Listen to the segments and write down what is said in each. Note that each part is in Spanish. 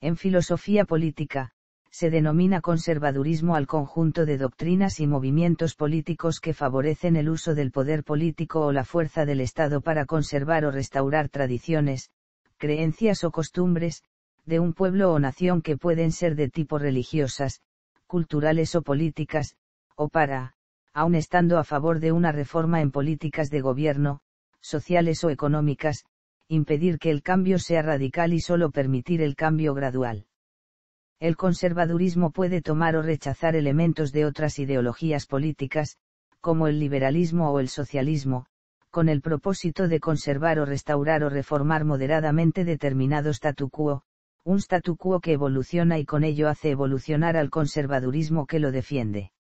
En filosofía política, se denomina conservadurismo al conjunto de doctrinas y movimientos políticos que favorecen el uso del poder político o la fuerza del Estado para conservar o restaurar tradiciones, creencias o costumbres, de un pueblo o nación que pueden ser de tipo religiosas, culturales o políticas, o para, aun estando a favor de una reforma en políticas de gobierno, sociales o económicas, impedir que el cambio sea radical y solo permitir el cambio gradual. El conservadurismo puede tomar o rechazar elementos de otras ideologías políticas, como el liberalismo o el socialismo, con el propósito de conservar o restaurar o reformar moderadamente determinado statu quo, un statu quo que evoluciona y con ello hace evolucionar al conservadurismo que lo defiende.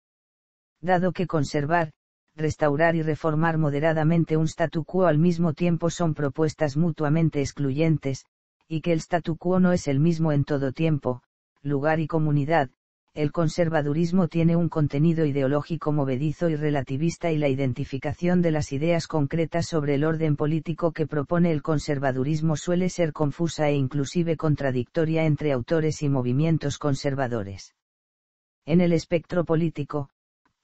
Dado que conservar, restaurar y reformar moderadamente un statu quo al mismo tiempo son propuestas mutuamente excluyentes, y que el statu quo no es el mismo en todo tiempo, lugar y comunidad, el conservadurismo tiene un contenido ideológico movedizo y relativista y la identificación de las ideas concretas sobre el orden político que propone el conservadurismo suele ser confusa e inclusive contradictoria entre autores y movimientos conservadores. En el espectro político,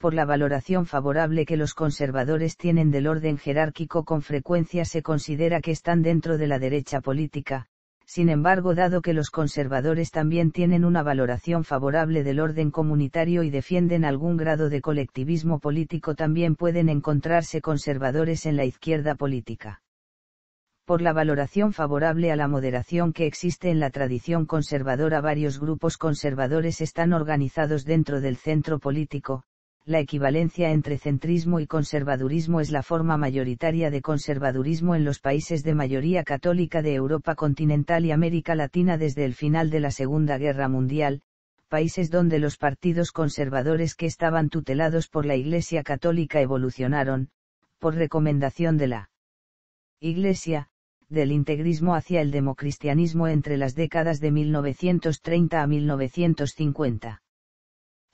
por la valoración favorable que los conservadores tienen del orden jerárquico con frecuencia se considera que están dentro de la derecha política, sin embargo dado que los conservadores también tienen una valoración favorable del orden comunitario y defienden algún grado de colectivismo político también pueden encontrarse conservadores en la izquierda política. Por la valoración favorable a la moderación que existe en la tradición conservadora varios grupos conservadores están organizados dentro del centro político, la equivalencia entre centrismo y conservadurismo es la forma mayoritaria de conservadurismo en los países de mayoría católica de Europa continental y América Latina desde el final de la Segunda Guerra Mundial, países donde los partidos conservadores que estaban tutelados por la Iglesia católica evolucionaron, por recomendación de la Iglesia, del integrismo hacia el democristianismo entre las décadas de 1930 a 1950.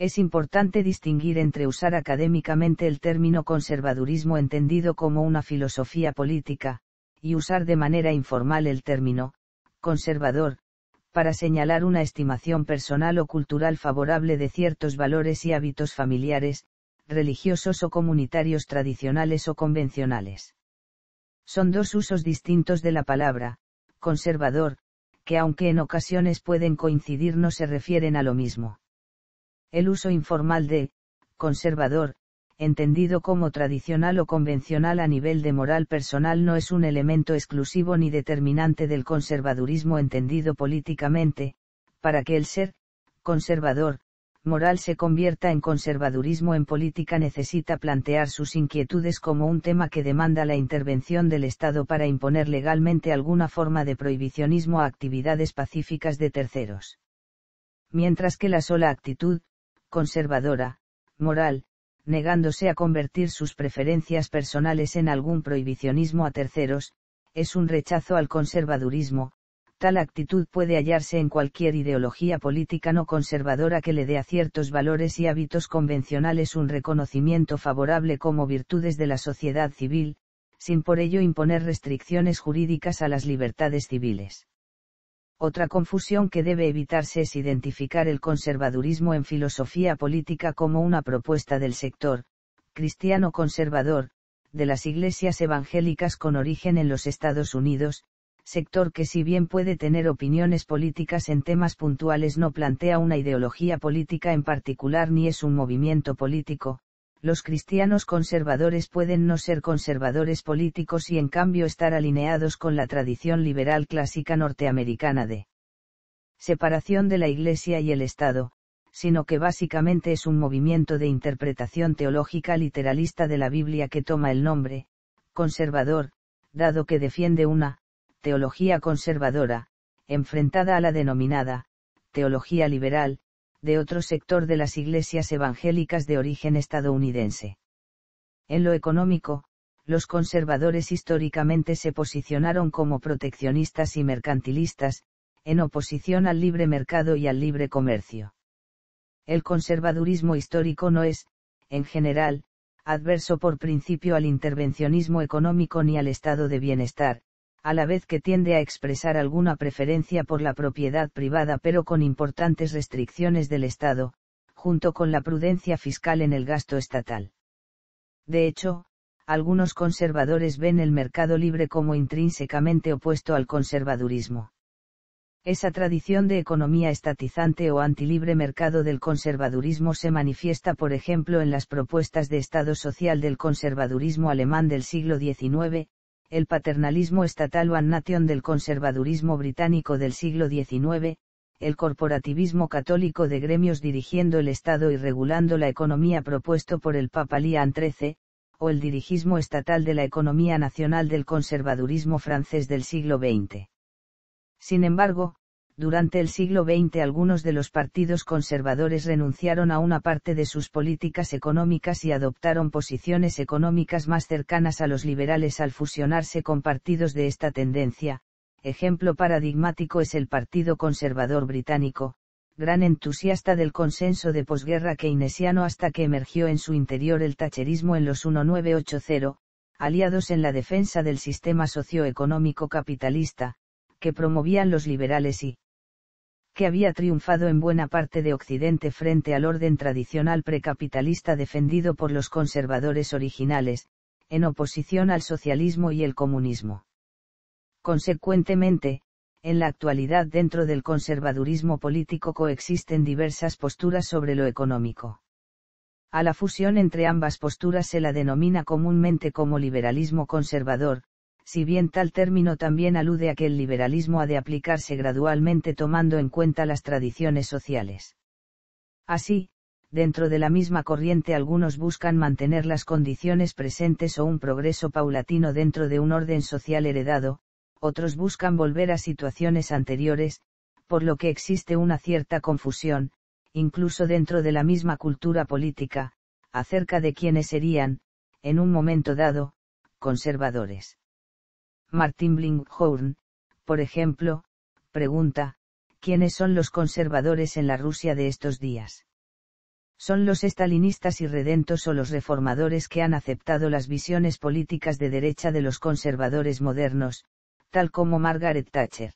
Es importante distinguir entre usar académicamente el término conservadurismo entendido como una filosofía política, y usar de manera informal el término, conservador, para señalar una estimación personal o cultural favorable de ciertos valores y hábitos familiares, religiosos o comunitarios tradicionales o convencionales. Son dos usos distintos de la palabra, conservador, que aunque en ocasiones pueden coincidir no se refieren a lo mismo. El uso informal de conservador, entendido como tradicional o convencional a nivel de moral personal, no es un elemento exclusivo ni determinante del conservadurismo entendido políticamente, para que el ser conservador, moral se convierta en conservadurismo en política necesita plantear sus inquietudes como un tema que demanda la intervención del Estado para imponer legalmente alguna forma de prohibicionismo a actividades pacíficas de terceros. Mientras que la sola actitud, conservadora, moral, negándose a convertir sus preferencias personales en algún prohibicionismo a terceros, es un rechazo al conservadurismo, tal actitud puede hallarse en cualquier ideología política no conservadora que le dé a ciertos valores y hábitos convencionales un reconocimiento favorable como virtudes de la sociedad civil, sin por ello imponer restricciones jurídicas a las libertades civiles. Otra confusión que debe evitarse es identificar el conservadurismo en filosofía política como una propuesta del sector, cristiano conservador, de las iglesias evangélicas con origen en los Estados Unidos, sector que si bien puede tener opiniones políticas en temas puntuales no plantea una ideología política en particular ni es un movimiento político, los cristianos conservadores pueden no ser conservadores políticos y en cambio estar alineados con la tradición liberal clásica norteamericana de separación de la Iglesia y el Estado, sino que básicamente es un movimiento de interpretación teológica literalista de la Biblia que toma el nombre, conservador, dado que defiende una teología conservadora, enfrentada a la denominada teología liberal, de otro sector de las iglesias evangélicas de origen estadounidense. En lo económico, los conservadores históricamente se posicionaron como proteccionistas y mercantilistas, en oposición al libre mercado y al libre comercio. El conservadurismo histórico no es, en general, adverso por principio al intervencionismo económico ni al estado de bienestar, a la vez que tiende a expresar alguna preferencia por la propiedad privada pero con importantes restricciones del Estado, junto con la prudencia fiscal en el gasto estatal. De hecho, algunos conservadores ven el mercado libre como intrínsecamente opuesto al conservadurismo. Esa tradición de economía estatizante o antilibre mercado del conservadurismo se manifiesta, por ejemplo, en las propuestas de Estado social del conservadurismo alemán del siglo XIX, el paternalismo estatal o annation del conservadurismo británico del siglo XIX, el corporativismo católico de gremios dirigiendo el Estado y regulando la economía propuesto por el Papa Lian XIII, o el dirigismo estatal de la economía nacional del conservadurismo francés del siglo XX. Sin embargo, durante el siglo XX algunos de los partidos conservadores renunciaron a una parte de sus políticas económicas y adoptaron posiciones económicas más cercanas a los liberales al fusionarse con partidos de esta tendencia. Ejemplo paradigmático es el Partido Conservador Británico, gran entusiasta del consenso de posguerra keynesiano hasta que emergió en su interior el tacherismo en los 1980, aliados en la defensa del sistema socioeconómico capitalista, que promovían los liberales y, que había triunfado en buena parte de Occidente frente al orden tradicional precapitalista defendido por los conservadores originales, en oposición al socialismo y el comunismo. Consecuentemente, en la actualidad dentro del conservadurismo político coexisten diversas posturas sobre lo económico. A la fusión entre ambas posturas se la denomina comúnmente como liberalismo conservador, si bien tal término también alude a que el liberalismo ha de aplicarse gradualmente tomando en cuenta las tradiciones sociales. Así, dentro de la misma corriente algunos buscan mantener las condiciones presentes o un progreso paulatino dentro de un orden social heredado, otros buscan volver a situaciones anteriores, por lo que existe una cierta confusión, incluso dentro de la misma cultura política, acerca de quienes serían, en un momento dado, conservadores. Martin Blinghorn, por ejemplo, pregunta, ¿quiénes son los conservadores en la Rusia de estos días? ¿Son los estalinistas y redentos o los reformadores que han aceptado las visiones políticas de derecha de los conservadores modernos, tal como Margaret Thatcher?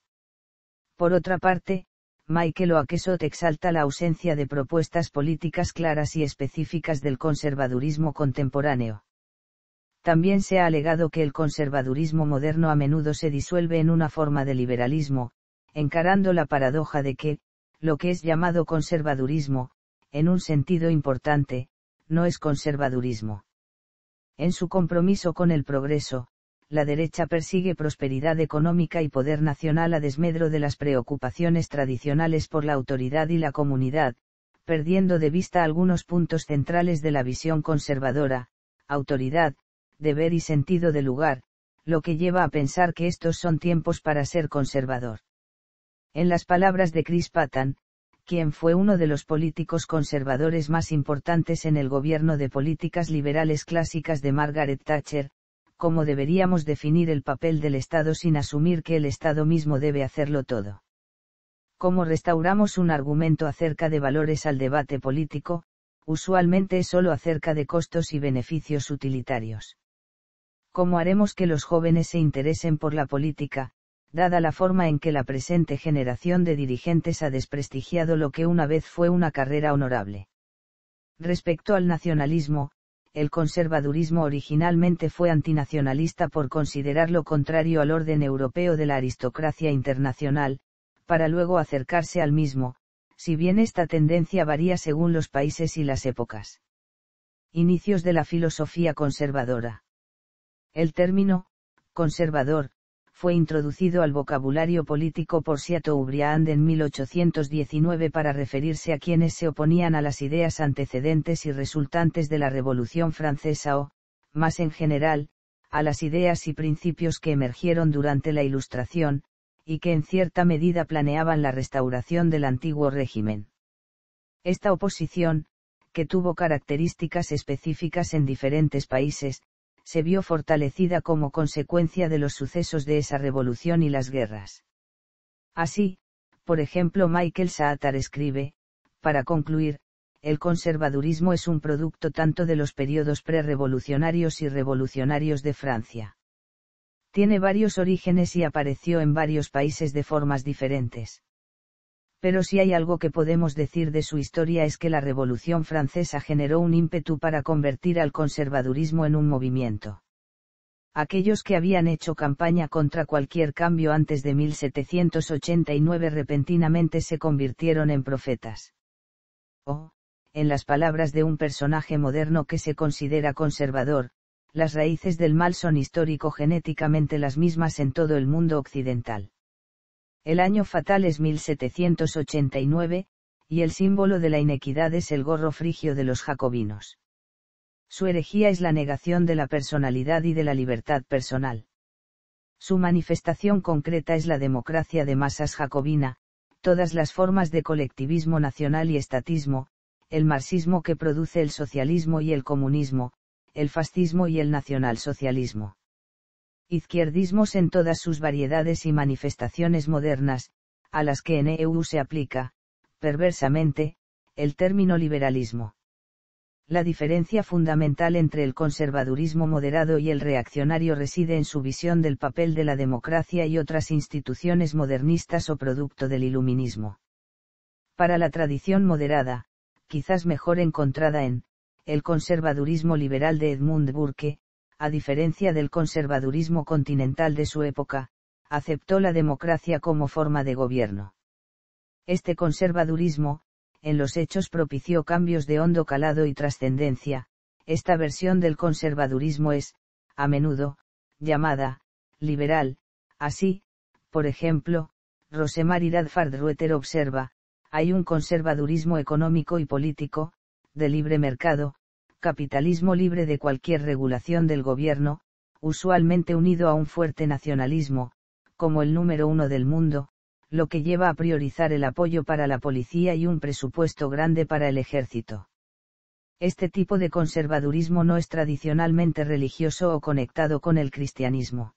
Por otra parte, Michael Oakesot exalta la ausencia de propuestas políticas claras y específicas del conservadurismo contemporáneo. También se ha alegado que el conservadurismo moderno a menudo se disuelve en una forma de liberalismo, encarando la paradoja de que, lo que es llamado conservadurismo, en un sentido importante, no es conservadurismo. En su compromiso con el progreso, la derecha persigue prosperidad económica y poder nacional a desmedro de las preocupaciones tradicionales por la autoridad y la comunidad, perdiendo de vista algunos puntos centrales de la visión conservadora, autoridad, deber y sentido de lugar, lo que lleva a pensar que estos son tiempos para ser conservador. En las palabras de Chris Patton, quien fue uno de los políticos conservadores más importantes en el gobierno de políticas liberales clásicas de Margaret Thatcher, ¿cómo deberíamos definir el papel del Estado sin asumir que el Estado mismo debe hacerlo todo. ¿Cómo restauramos un argumento acerca de valores al debate político, usualmente es solo acerca de costos y beneficios utilitarios. ¿cómo haremos que los jóvenes se interesen por la política, dada la forma en que la presente generación de dirigentes ha desprestigiado lo que una vez fue una carrera honorable? Respecto al nacionalismo, el conservadurismo originalmente fue antinacionalista por considerarlo contrario al orden europeo de la aristocracia internacional, para luego acercarse al mismo, si bien esta tendencia varía según los países y las épocas. Inicios de la filosofía conservadora. El término, conservador, fue introducido al vocabulario político por Sieto Ubriand en 1819 para referirse a quienes se oponían a las ideas antecedentes y resultantes de la Revolución Francesa o, más en general, a las ideas y principios que emergieron durante la Ilustración, y que en cierta medida planeaban la restauración del antiguo régimen. Esta oposición, que tuvo características específicas en diferentes países, se vio fortalecida como consecuencia de los sucesos de esa revolución y las guerras. Así, por ejemplo, Michael Sattar escribe, para concluir, el conservadurismo es un producto tanto de los periodos pre-revolucionarios y revolucionarios de Francia. Tiene varios orígenes y apareció en varios países de formas diferentes pero si hay algo que podemos decir de su historia es que la Revolución Francesa generó un ímpetu para convertir al conservadurismo en un movimiento. Aquellos que habían hecho campaña contra cualquier cambio antes de 1789 repentinamente se convirtieron en profetas. O, en las palabras de un personaje moderno que se considera conservador, las raíces del mal son histórico-genéticamente las mismas en todo el mundo occidental el año fatal es 1789, y el símbolo de la inequidad es el gorro frigio de los jacobinos. Su herejía es la negación de la personalidad y de la libertad personal. Su manifestación concreta es la democracia de masas jacobina, todas las formas de colectivismo nacional y estatismo, el marxismo que produce el socialismo y el comunismo, el fascismo y el nacionalsocialismo izquierdismos en todas sus variedades y manifestaciones modernas, a las que en EU se aplica, perversamente, el término liberalismo. La diferencia fundamental entre el conservadurismo moderado y el reaccionario reside en su visión del papel de la democracia y otras instituciones modernistas o producto del iluminismo. Para la tradición moderada, quizás mejor encontrada en, el conservadurismo liberal de Edmund Burke, a diferencia del conservadurismo continental de su época, aceptó la democracia como forma de gobierno. Este conservadurismo, en los hechos propició cambios de hondo calado y trascendencia, esta versión del conservadurismo es, a menudo, llamada, liberal, así, por ejemplo, Rosemary Radford-Rueter observa, hay un conservadurismo económico y político, de libre mercado, capitalismo libre de cualquier regulación del gobierno, usualmente unido a un fuerte nacionalismo, como el número uno del mundo, lo que lleva a priorizar el apoyo para la policía y un presupuesto grande para el ejército. Este tipo de conservadurismo no es tradicionalmente religioso o conectado con el cristianismo.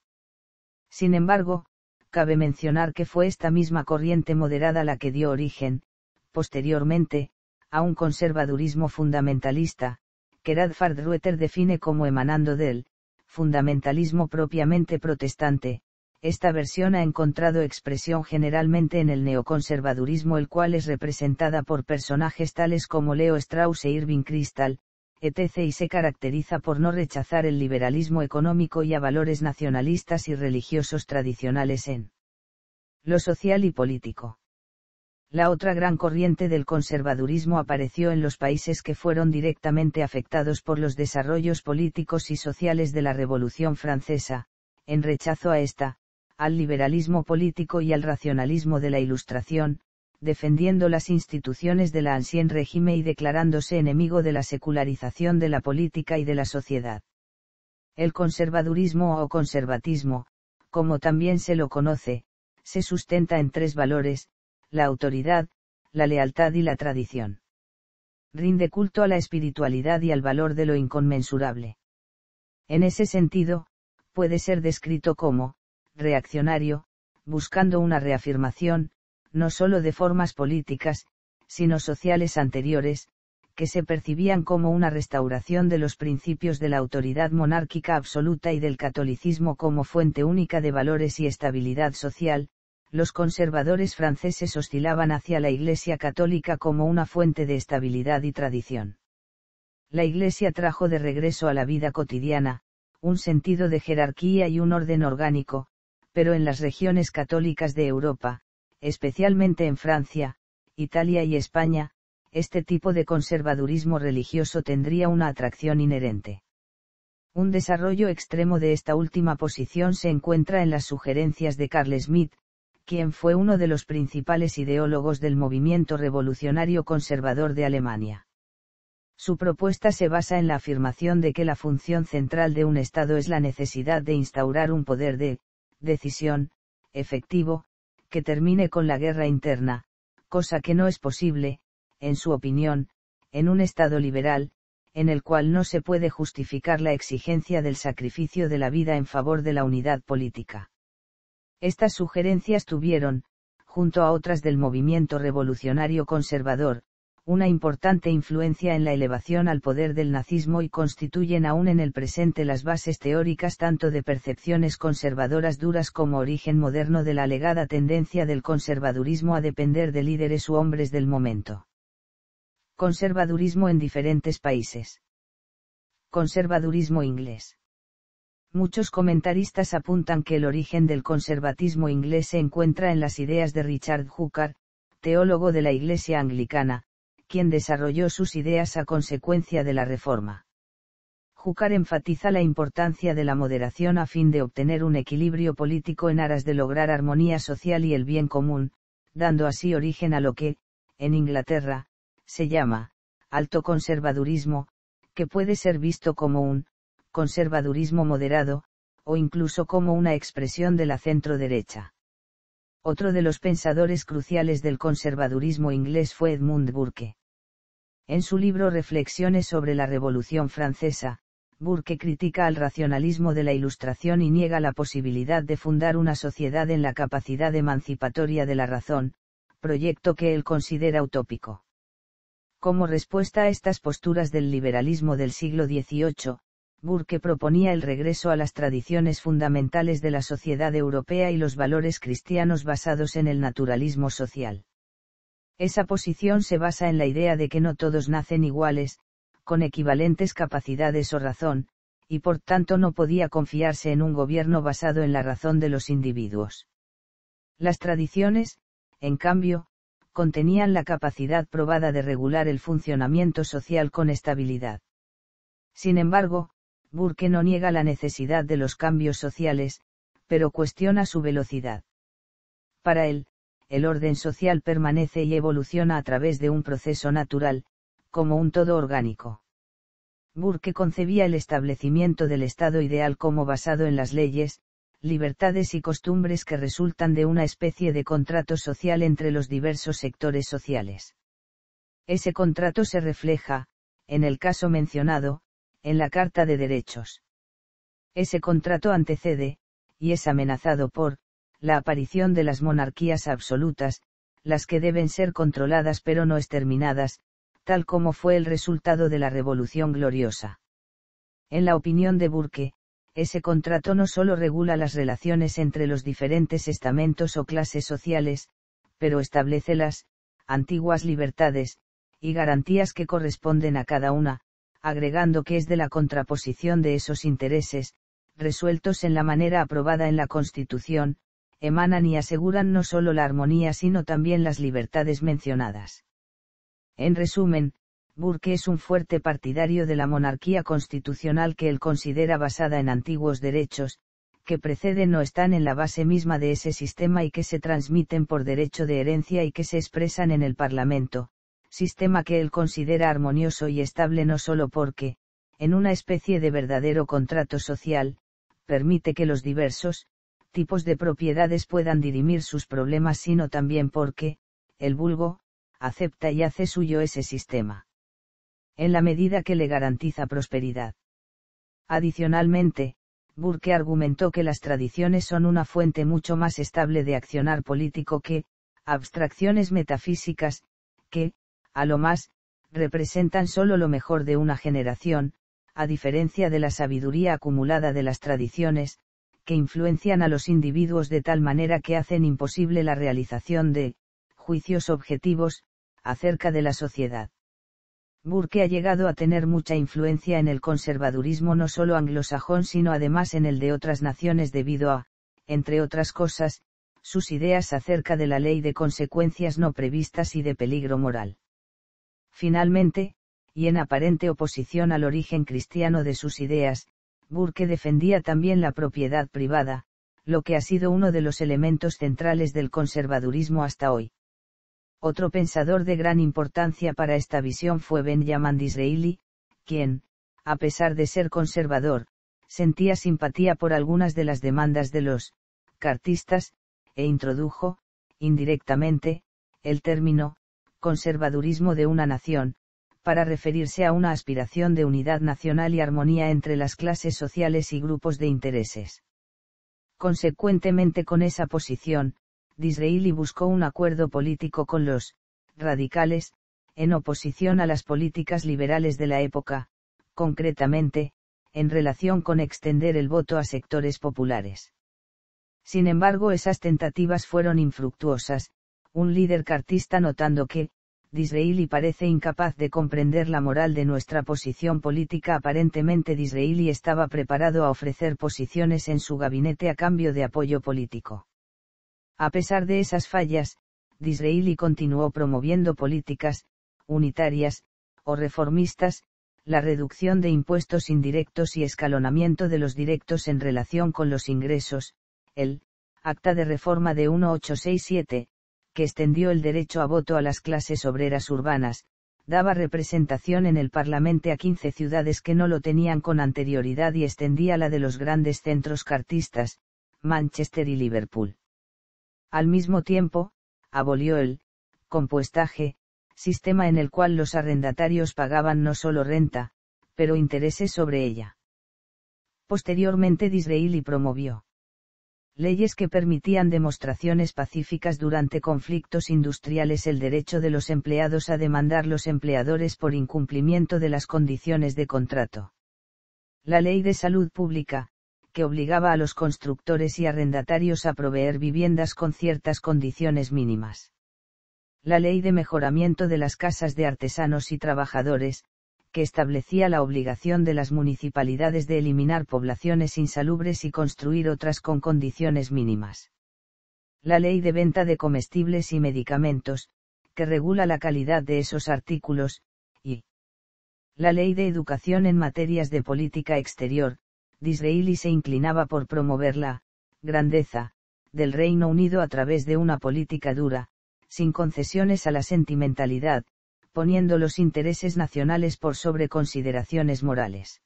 Sin embargo, cabe mencionar que fue esta misma corriente moderada la que dio origen, posteriormente, a un conservadurismo fundamentalista, que Radford Rueter define como emanando del fundamentalismo propiamente protestante, esta versión ha encontrado expresión generalmente en el neoconservadurismo el cual es representada por personajes tales como Leo Strauss e Irving Kristall, etc. y se caracteriza por no rechazar el liberalismo económico y a valores nacionalistas y religiosos tradicionales en lo social y político. La otra gran corriente del conservadurismo apareció en los países que fueron directamente afectados por los desarrollos políticos y sociales de la Revolución Francesa, en rechazo a esta, al liberalismo político y al racionalismo de la Ilustración, defendiendo las instituciones de la ancien régimen y declarándose enemigo de la secularización de la política y de la sociedad. El conservadurismo o conservatismo, como también se lo conoce, se sustenta en tres valores, la autoridad, la lealtad y la tradición. Rinde culto a la espiritualidad y al valor de lo inconmensurable. En ese sentido, puede ser descrito como, reaccionario, buscando una reafirmación, no sólo de formas políticas, sino sociales anteriores, que se percibían como una restauración de los principios de la autoridad monárquica absoluta y del catolicismo como fuente única de valores y estabilidad social, los conservadores franceses oscilaban hacia la Iglesia católica como una fuente de estabilidad y tradición. La Iglesia trajo de regreso a la vida cotidiana, un sentido de jerarquía y un orden orgánico, pero en las regiones católicas de Europa, especialmente en Francia, Italia y España, este tipo de conservadurismo religioso tendría una atracción inherente. Un desarrollo extremo de esta última posición se encuentra en las sugerencias de Carl Smith, quien fue uno de los principales ideólogos del movimiento revolucionario conservador de Alemania. Su propuesta se basa en la afirmación de que la función central de un Estado es la necesidad de instaurar un poder de decisión efectivo, que termine con la guerra interna, cosa que no es posible, en su opinión, en un Estado liberal, en el cual no se puede justificar la exigencia del sacrificio de la vida en favor de la unidad política. Estas sugerencias tuvieron, junto a otras del movimiento revolucionario conservador, una importante influencia en la elevación al poder del nazismo y constituyen aún en el presente las bases teóricas tanto de percepciones conservadoras duras como origen moderno de la alegada tendencia del conservadurismo a depender de líderes u hombres del momento. Conservadurismo en diferentes países. Conservadurismo inglés. Muchos comentaristas apuntan que el origen del conservatismo inglés se encuentra en las ideas de Richard Hooker, teólogo de la Iglesia anglicana, quien desarrolló sus ideas a consecuencia de la reforma. Hooker enfatiza la importancia de la moderación a fin de obtener un equilibrio político en aras de lograr armonía social y el bien común, dando así origen a lo que, en Inglaterra, se llama, alto conservadurismo, que puede ser visto como un, conservadurismo moderado, o incluso como una expresión de la centro-derecha. Otro de los pensadores cruciales del conservadurismo inglés fue Edmund Burke. En su libro Reflexiones sobre la Revolución Francesa, Burke critica al racionalismo de la Ilustración y niega la posibilidad de fundar una sociedad en la capacidad emancipatoria de la razón, proyecto que él considera utópico. Como respuesta a estas posturas del liberalismo del siglo XVIII, Burke proponía el regreso a las tradiciones fundamentales de la sociedad europea y los valores cristianos basados en el naturalismo social. Esa posición se basa en la idea de que no todos nacen iguales, con equivalentes capacidades o razón, y por tanto no podía confiarse en un gobierno basado en la razón de los individuos. Las tradiciones, en cambio, contenían la capacidad probada de regular el funcionamiento social con estabilidad. Sin embargo, Burke no niega la necesidad de los cambios sociales, pero cuestiona su velocidad. Para él, el orden social permanece y evoluciona a través de un proceso natural, como un todo orgánico. Burke concebía el establecimiento del Estado ideal como basado en las leyes, libertades y costumbres que resultan de una especie de contrato social entre los diversos sectores sociales. Ese contrato se refleja, en el caso mencionado, en la Carta de Derechos. Ese contrato antecede, y es amenazado por, la aparición de las monarquías absolutas, las que deben ser controladas pero no exterminadas, tal como fue el resultado de la Revolución Gloriosa. En la opinión de Burke, ese contrato no solo regula las relaciones entre los diferentes estamentos o clases sociales, pero establece las, antiguas libertades, y garantías que corresponden a cada una, agregando que es de la contraposición de esos intereses, resueltos en la manera aprobada en la Constitución, emanan y aseguran no solo la armonía sino también las libertades mencionadas. En resumen, Burke es un fuerte partidario de la monarquía constitucional que él considera basada en antiguos derechos, que preceden o están en la base misma de ese sistema y que se transmiten por derecho de herencia y que se expresan en el Parlamento, sistema que él considera armonioso y estable no solo porque, en una especie de verdadero contrato social, permite que los diversos, tipos de propiedades puedan dirimir sus problemas, sino también porque, el vulgo, acepta y hace suyo ese sistema. En la medida que le garantiza prosperidad. Adicionalmente, Burke argumentó que las tradiciones son una fuente mucho más estable de accionar político que, abstracciones metafísicas, que, a lo más, representan solo lo mejor de una generación, a diferencia de la sabiduría acumulada de las tradiciones, que influencian a los individuos de tal manera que hacen imposible la realización de juicios objetivos acerca de la sociedad. Burke ha llegado a tener mucha influencia en el conservadurismo no solo anglosajón sino además en el de otras naciones debido a, entre otras cosas, sus ideas acerca de la ley de consecuencias no previstas y de peligro moral. Finalmente, y en aparente oposición al origen cristiano de sus ideas, Burke defendía también la propiedad privada, lo que ha sido uno de los elementos centrales del conservadurismo hasta hoy. Otro pensador de gran importancia para esta visión fue Benjamin Disraeli, quien, a pesar de ser conservador, sentía simpatía por algunas de las demandas de los cartistas, e introdujo, indirectamente, el término conservadurismo de una nación, para referirse a una aspiración de unidad nacional y armonía entre las clases sociales y grupos de intereses. Consecuentemente con esa posición, Disraeli buscó un acuerdo político con los radicales, en oposición a las políticas liberales de la época, concretamente, en relación con extender el voto a sectores populares. Sin embargo, esas tentativas fueron infructuosas, un líder cartista notando que, Disraeli parece incapaz de comprender la moral de nuestra posición política. Aparentemente Disraeli estaba preparado a ofrecer posiciones en su gabinete a cambio de apoyo político. A pesar de esas fallas, Disraeli continuó promoviendo políticas, unitarias, o reformistas, la reducción de impuestos indirectos y escalonamiento de los directos en relación con los ingresos, el Acta de Reforma de 1867, que extendió el derecho a voto a las clases obreras urbanas, daba representación en el Parlamento a 15 ciudades que no lo tenían con anterioridad y extendía la de los grandes centros cartistas, Manchester y Liverpool. Al mismo tiempo, abolió el compuestaje, sistema en el cual los arrendatarios pagaban no solo renta, pero intereses sobre ella. Posteriormente Disraeli promovió leyes que permitían demostraciones pacíficas durante conflictos industriales, el derecho de los empleados a demandar los empleadores por incumplimiento de las condiciones de contrato. La ley de salud pública, que obligaba a los constructores y arrendatarios a proveer viviendas con ciertas condiciones mínimas. La ley de mejoramiento de las casas de artesanos y trabajadores, que establecía la obligación de las municipalidades de eliminar poblaciones insalubres y construir otras con condiciones mínimas. La ley de venta de comestibles y medicamentos, que regula la calidad de esos artículos, y la ley de educación en materias de política exterior, Disraeli se inclinaba por promover la grandeza del Reino Unido a través de una política dura, sin concesiones a la sentimentalidad, poniendo los intereses nacionales por sobre consideraciones morales.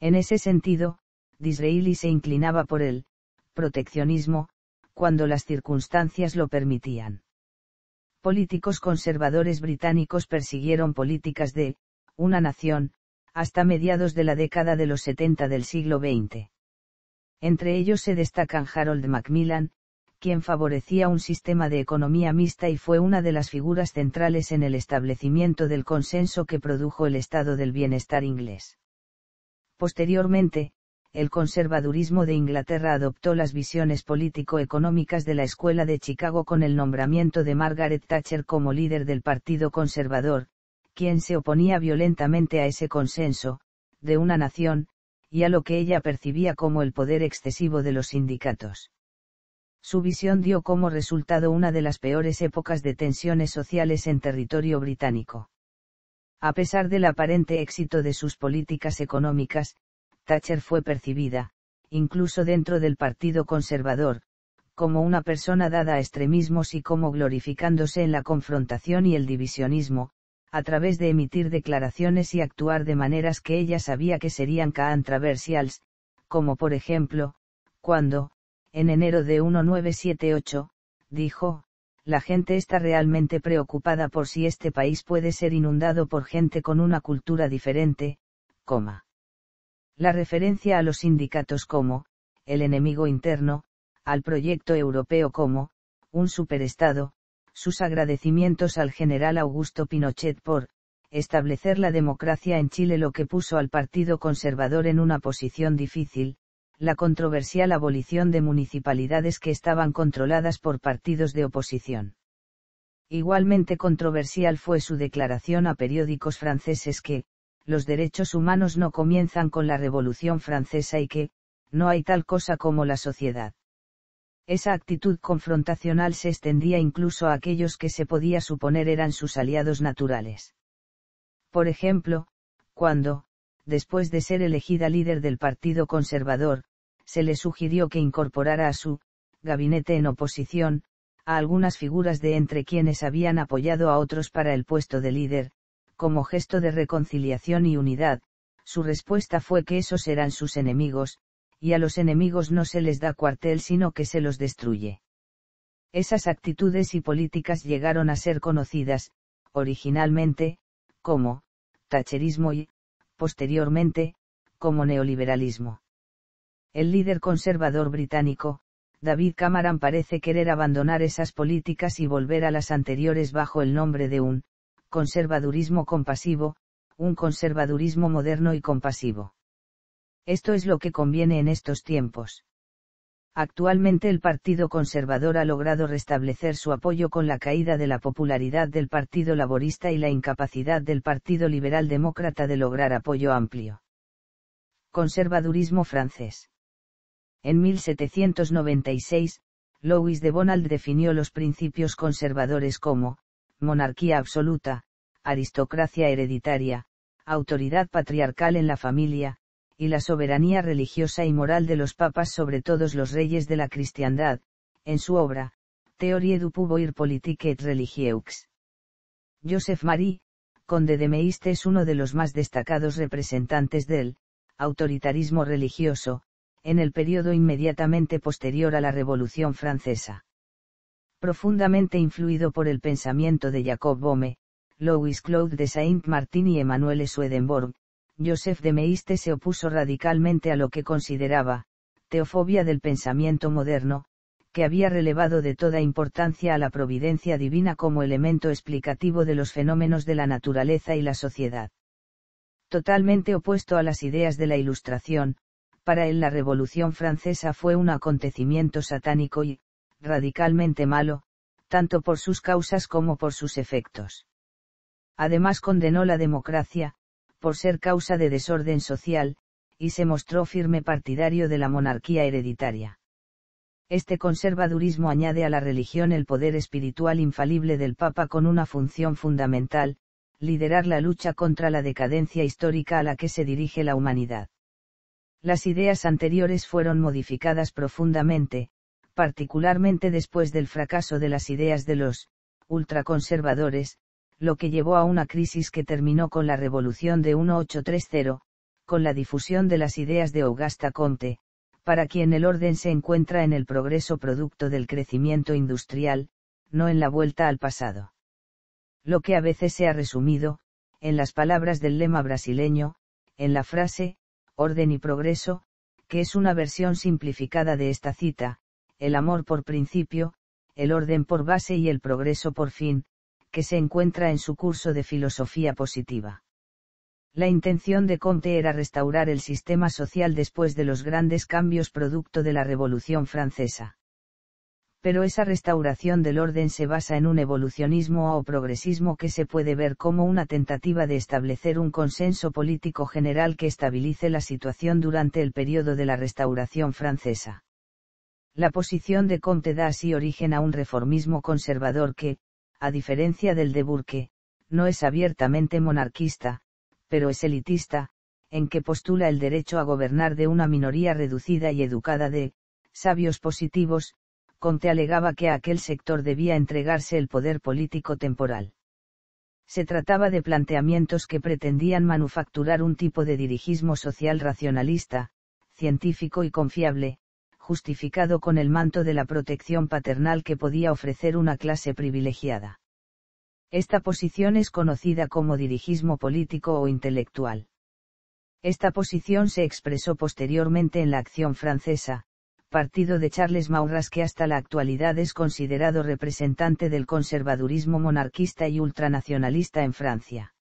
En ese sentido, Disraeli se inclinaba por el proteccionismo, cuando las circunstancias lo permitían. Políticos conservadores británicos persiguieron políticas de una nación, hasta mediados de la década de los 70 del siglo XX. Entre ellos se destacan Harold Macmillan, quien favorecía un sistema de economía mixta y fue una de las figuras centrales en el establecimiento del consenso que produjo el estado del bienestar inglés. Posteriormente, el conservadurismo de Inglaterra adoptó las visiones político-económicas de la Escuela de Chicago con el nombramiento de Margaret Thatcher como líder del Partido Conservador, quien se oponía violentamente a ese consenso, de una nación, y a lo que ella percibía como el poder excesivo de los sindicatos. Su visión dio como resultado una de las peores épocas de tensiones sociales en territorio británico. A pesar del aparente éxito de sus políticas económicas, Thatcher fue percibida, incluso dentro del Partido Conservador, como una persona dada a extremismos y como glorificándose en la confrontación y el divisionismo, a través de emitir declaraciones y actuar de maneras que ella sabía que serían controversials como por ejemplo, cuando, en enero de 1978, dijo, la gente está realmente preocupada por si este país puede ser inundado por gente con una cultura diferente, La referencia a los sindicatos como, el enemigo interno, al proyecto europeo como, un superestado, sus agradecimientos al general Augusto Pinochet por, establecer la democracia en Chile lo que puso al Partido Conservador en una posición difícil, la controversial abolición de municipalidades que estaban controladas por partidos de oposición. Igualmente controversial fue su declaración a periódicos franceses que, los derechos humanos no comienzan con la Revolución francesa y que, no hay tal cosa como la sociedad. Esa actitud confrontacional se extendía incluso a aquellos que se podía suponer eran sus aliados naturales. Por ejemplo, cuando, después de ser elegida líder del Partido Conservador, se le sugirió que incorporara a su gabinete en oposición, a algunas figuras de entre quienes habían apoyado a otros para el puesto de líder, como gesto de reconciliación y unidad, su respuesta fue que esos eran sus enemigos, y a los enemigos no se les da cuartel sino que se los destruye. Esas actitudes y políticas llegaron a ser conocidas, originalmente, como, tacherismo y, posteriormente, como neoliberalismo. El líder conservador británico, David Cameron parece querer abandonar esas políticas y volver a las anteriores bajo el nombre de un conservadurismo compasivo, un conservadurismo moderno y compasivo. Esto es lo que conviene en estos tiempos. Actualmente el Partido Conservador ha logrado restablecer su apoyo con la caída de la popularidad del Partido Laborista y la incapacidad del Partido Liberal Demócrata de lograr apoyo amplio. Conservadurismo francés en 1796, Louis de Bonald definió los principios conservadores como, monarquía absoluta, aristocracia hereditaria, autoridad patriarcal en la familia, y la soberanía religiosa y moral de los papas sobre todos los reyes de la cristiandad, en su obra, Theorie du pouvoir politique et religieux. Joseph Marie, conde de Meiste es uno de los más destacados representantes del autoritarismo religioso, en el periodo inmediatamente posterior a la Revolución Francesa. Profundamente influido por el pensamiento de Jacob Bome, Louis Claude de Saint-Martin y Emmanuel Swedenborg, Joseph de Meiste se opuso radicalmente a lo que consideraba, teofobia del pensamiento moderno, que había relevado de toda importancia a la providencia divina como elemento explicativo de los fenómenos de la naturaleza y la sociedad. Totalmente opuesto a las ideas de la Ilustración, para él la Revolución Francesa fue un acontecimiento satánico y, radicalmente malo, tanto por sus causas como por sus efectos. Además condenó la democracia, por ser causa de desorden social, y se mostró firme partidario de la monarquía hereditaria. Este conservadurismo añade a la religión el poder espiritual infalible del Papa con una función fundamental, liderar la lucha contra la decadencia histórica a la que se dirige la humanidad. Las ideas anteriores fueron modificadas profundamente, particularmente después del fracaso de las ideas de los ultraconservadores, lo que llevó a una crisis que terminó con la revolución de 1830, con la difusión de las ideas de Augusta Conte, para quien el orden se encuentra en el progreso producto del crecimiento industrial, no en la vuelta al pasado. Lo que a veces se ha resumido, en las palabras del lema brasileño, en la frase, Orden y Progreso, que es una versión simplificada de esta cita, el amor por principio, el orden por base y el progreso por fin, que se encuentra en su curso de filosofía positiva. La intención de Comte era restaurar el sistema social después de los grandes cambios producto de la Revolución Francesa pero esa restauración del orden se basa en un evolucionismo o progresismo que se puede ver como una tentativa de establecer un consenso político general que estabilice la situación durante el periodo de la restauración francesa. La posición de Comte da así origen a un reformismo conservador que, a diferencia del de Burke, no es abiertamente monarquista, pero es elitista, en que postula el derecho a gobernar de una minoría reducida y educada de, sabios positivos, Conte alegaba que a aquel sector debía entregarse el poder político temporal. Se trataba de planteamientos que pretendían manufacturar un tipo de dirigismo social racionalista, científico y confiable, justificado con el manto de la protección paternal que podía ofrecer una clase privilegiada. Esta posición es conocida como dirigismo político o intelectual. Esta posición se expresó posteriormente en la acción francesa, partido de Charles Maurras que hasta la actualidad es considerado representante del conservadurismo monarquista y ultranacionalista en Francia.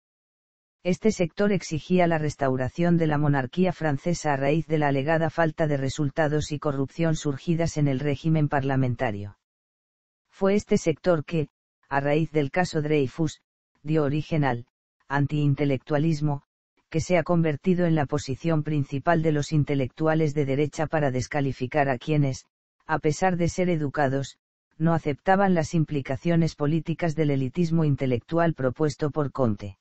Este sector exigía la restauración de la monarquía francesa a raíz de la alegada falta de resultados y corrupción surgidas en el régimen parlamentario. Fue este sector que, a raíz del caso Dreyfus, dio origen al antiintelectualismo, que se ha convertido en la posición principal de los intelectuales de derecha para descalificar a quienes, a pesar de ser educados, no aceptaban las implicaciones políticas del elitismo intelectual propuesto por Conte.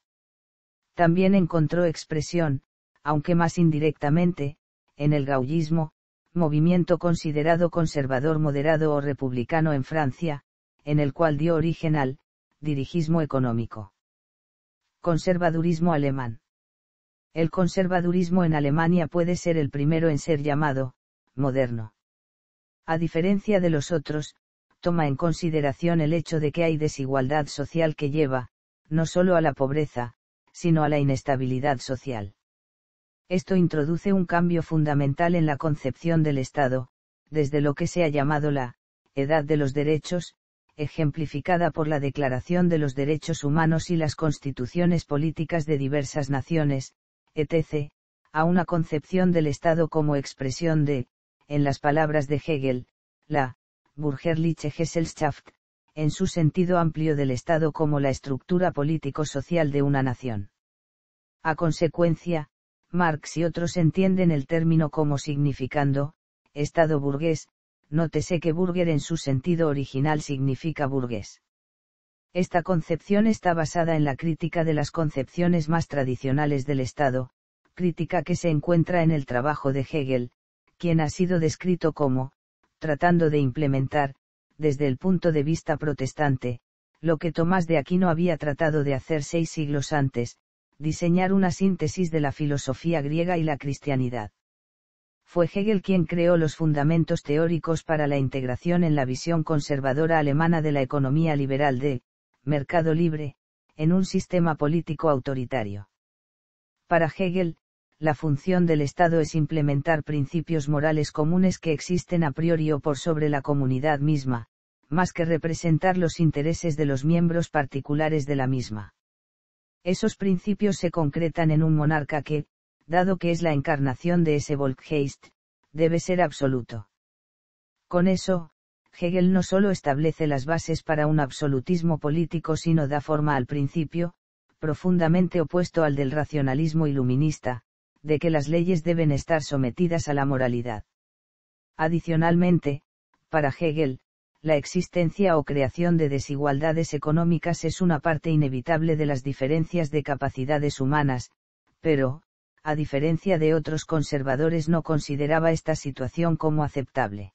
También encontró expresión, aunque más indirectamente, en el gaullismo, movimiento considerado conservador moderado o republicano en Francia, en el cual dio origen al dirigismo económico. Conservadurismo alemán. El conservadurismo en Alemania puede ser el primero en ser llamado, moderno. A diferencia de los otros, toma en consideración el hecho de que hay desigualdad social que lleva, no solo a la pobreza, sino a la inestabilidad social. Esto introduce un cambio fundamental en la concepción del Estado, desde lo que se ha llamado la edad de los derechos, ejemplificada por la Declaración de los Derechos Humanos y las constituciones políticas de diversas naciones, etc., a una concepción del Estado como expresión de, en las palabras de Hegel, la Burgerliche Gesellschaft, en su sentido amplio del Estado como la estructura político-social de una nación. A consecuencia, Marx y otros entienden el término como significando, Estado burgués, nótese que burger en su sentido original significa burgués. Esta concepción está basada en la crítica de las concepciones más tradicionales del Estado, crítica que se encuentra en el trabajo de Hegel, quien ha sido descrito como, tratando de implementar, desde el punto de vista protestante, lo que Tomás de Aquino había tratado de hacer seis siglos antes, diseñar una síntesis de la filosofía griega y la cristianidad. Fue Hegel quien creó los fundamentos teóricos para la integración en la visión conservadora alemana de la economía liberal de mercado libre, en un sistema político autoritario. Para Hegel, la función del Estado es implementar principios morales comunes que existen a priori o por sobre la comunidad misma, más que representar los intereses de los miembros particulares de la misma. Esos principios se concretan en un monarca que, dado que es la encarnación de ese Volkgeist, debe ser absoluto. Con eso, Hegel no solo establece las bases para un absolutismo político sino da forma al principio, profundamente opuesto al del racionalismo iluminista, de que las leyes deben estar sometidas a la moralidad. Adicionalmente, para Hegel, la existencia o creación de desigualdades económicas es una parte inevitable de las diferencias de capacidades humanas, pero, a diferencia de otros conservadores no consideraba esta situación como aceptable.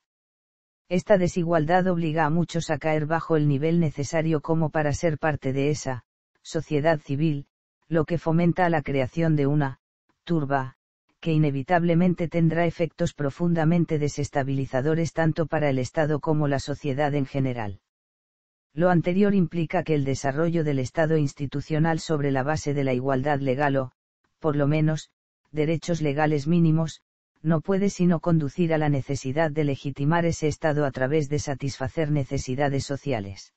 Esta desigualdad obliga a muchos a caer bajo el nivel necesario como para ser parte de esa sociedad civil, lo que fomenta la creación de una turba, que inevitablemente tendrá efectos profundamente desestabilizadores tanto para el Estado como la sociedad en general. Lo anterior implica que el desarrollo del Estado institucional sobre la base de la igualdad legal o, por lo menos, derechos legales mínimos, no puede sino conducir a la necesidad de legitimar ese Estado a través de satisfacer necesidades sociales.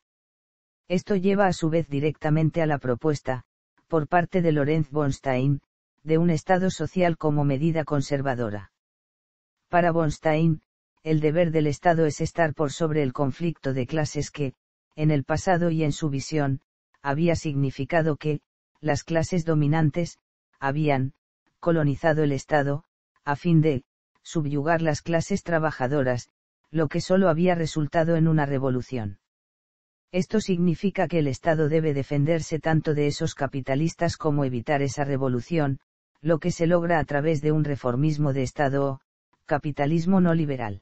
Esto lleva a su vez directamente a la propuesta, por parte de Lorenz Bonstein, de un Estado social como medida conservadora. Para Bonstein, el deber del Estado es estar por sobre el conflicto de clases que, en el pasado y en su visión, había significado que, las clases dominantes, habían, colonizado el Estado, a fin de, subyugar las clases trabajadoras, lo que solo había resultado en una revolución. Esto significa que el Estado debe defenderse tanto de esos capitalistas como evitar esa revolución, lo que se logra a través de un reformismo de Estado o, capitalismo no liberal.